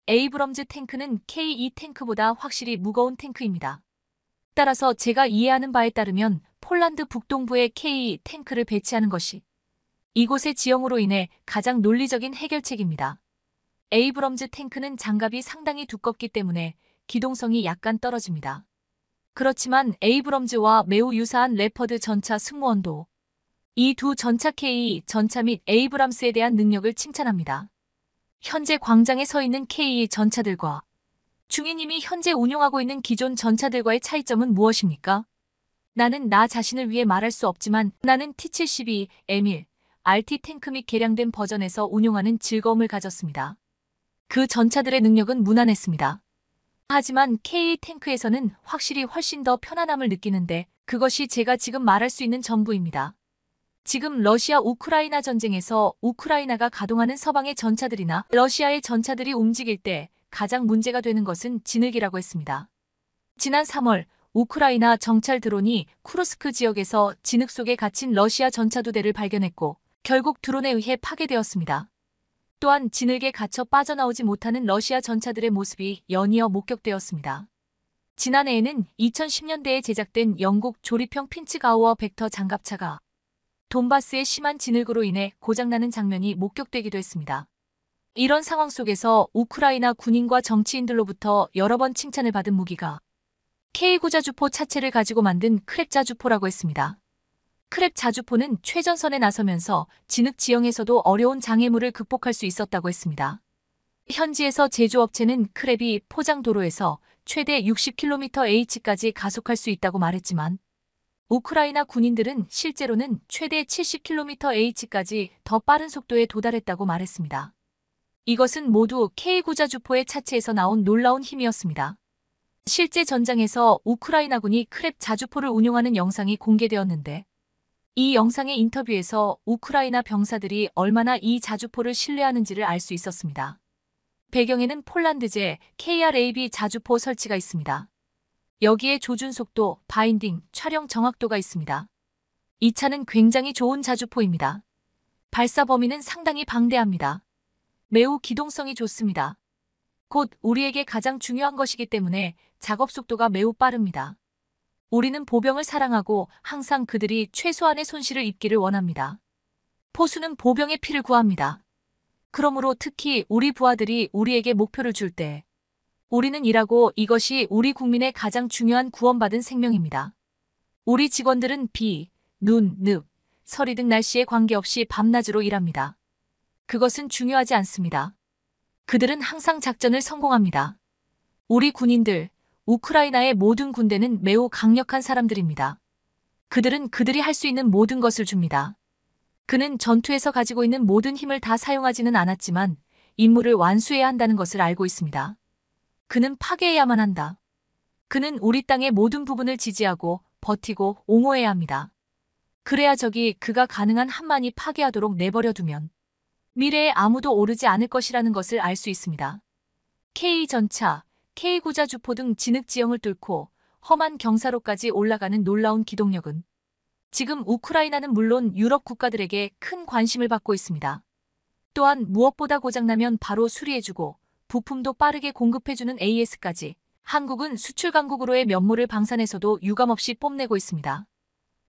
에이브럼즈 탱크는 K2 탱크보다 확실히 무거운 탱크입니다. 따라서 제가 이해하는 바에 따르면 폴란드 북동부에 K e 탱크를 배치하는 것이 이곳의 지형으로 인해 가장 논리적인 해결책입니다. 에이브럼즈 탱크는 장갑이 상당히 두껍기 때문에 기동성이 약간 떨어집니다. 그렇지만 에이브럼즈와 매우 유사한 레퍼드 전차 승무원도 이 두 전차 K e 전차 및 에이브람스에 대한 능력을 칭찬합니다. 현재 광장에 서 있는 K e 전차들과 중이님이 현재 운용하고 있는 기존 전차들과의 차이점은 무엇입니까? 나는 나 자신을 위해 말할 수 없지만 나는 T-72, M1, RT 탱크 및 개량된 버전에서 운용하는 즐거움을 가졌습니다. 그 전차들의 능력은 무난했습니다. 하지만 KA 탱크에서는 확실히 훨씬 더 편안함을 느끼는데 그것이 제가 지금 말할 수 있는 전부입니다. 지금 러시아 우크라이나 전쟁에서 우크라이나가 가동하는 서방의 전차들이나 러시아의 전차들이 움직일 때 가장 문제가 되는 것은 진흙이라고 했습니다. 지난 3월 우크라이나 정찰 드론이 쿠르스크 지역에서 진흙 속에 갇힌 러시아 전차두대를 발견했고 결국 드론에 의해 파괴되었습니다. 또한 진흙에 갇혀 빠져나오지 못하는 러시아 전차들의 모습이 연이어 목격되었습니다. 지난해에는 2010년대에 제작된 영국 조립형 핀치가우어 벡터 장갑차가 돈바스의 심한 진흙으로 인해 고장나는 장면이 목격되기도 했습니다. 이런 상황 속에서 우크라이나 군인과 정치인들로부터 여러 번 칭찬을 받은 무기가 K9 자주포 차체를 가지고 만든 크랩 자주포라고 했습니다. 크랩 자주포는 최전선에 나서면서 진흙 지형에서도 어려운 장애물을 극복할 수 있었다고 했습니다. 현지에서 제조업체는 크랩이 포장도로에서 최대 60km/h까지 가속할 수 있다고 말했지만 우크라이나 군인들은 실제로는 최대 70km/h까지 더 빠른 속도에 도달했다고 말했습니다. 이것은 모두 K9자주포의 차체에서 나온 놀라운 힘이었습니다. 실제 전장에서 우크라이나군이 크랩 자주포를 운용하는 영상이 공개되었는데 이 영상의 인터뷰에서 우크라이나 병사들이 얼마나 이 자주포를 신뢰하는지를 알 수 있었습니다. 배경에는 폴란드제 KRAB 자주포 설치가 있습니다. 여기에 조준 속도, 바인딩, 촬영 정확도가 있습니다. 이 차는 굉장히 좋은 자주포입니다. 발사 범위는 상당히 방대합니다. 매우 기동성이 좋습니다. 곧 우리에게 가장 중요한 것이기 때문에 작업 속도가 매우 빠릅니다. 우리는 보병을 사랑하고 항상 그들이 최소한의 손실을 입기를 원합니다. 포수는 보병의 피를 구합니다. 그러므로 특히 우리 부하들이 우리에게 목표를 줄 때 우리는 일하고 이것이 우리 국민의 가장 중요한 구원받은 생명입니다. 우리 직원들은 비, 눈, 늪, 서리 등 날씨에 관계없이 밤낮으로 일합니다. 그것은 중요하지 않습니다. 그들은 항상 작전을 성공합니다. 우리 군인들, 우크라이나의 모든 군대는 매우 강력한 사람들입니다. 그들은 그들이 할 수 있는 모든 것을 줍니다. 그는 전투에서 가지고 있는 모든 힘을 다 사용하지는 않았지만 임무를 완수해야 한다는 것을 알고 있습니다. 그는 파괴해야만 한다. 그는 우리 땅의 모든 부분을 지지하고 버티고 옹호해야 합니다. 그래야 적이 그가 가능한 한만이 파괴하도록 내버려두면 미래에 아무도 오르지 않을 것이라는 것을 알 수 있습니다. K전차, K구자주포 등 진흙지형을 뚫고 험한 경사로까지 올라가는 놀라운 기동력은 지금 우크라이나는 물론 유럽 국가들에게 큰 관심을 받고 있습니다. 또한 무엇보다 고장나면 바로 수리해주고 부품도 빠르게 공급해주는 AS까지 한국은 수출 강국으로의 면모를 방산에서도 유감없이 뽐내고 있습니다.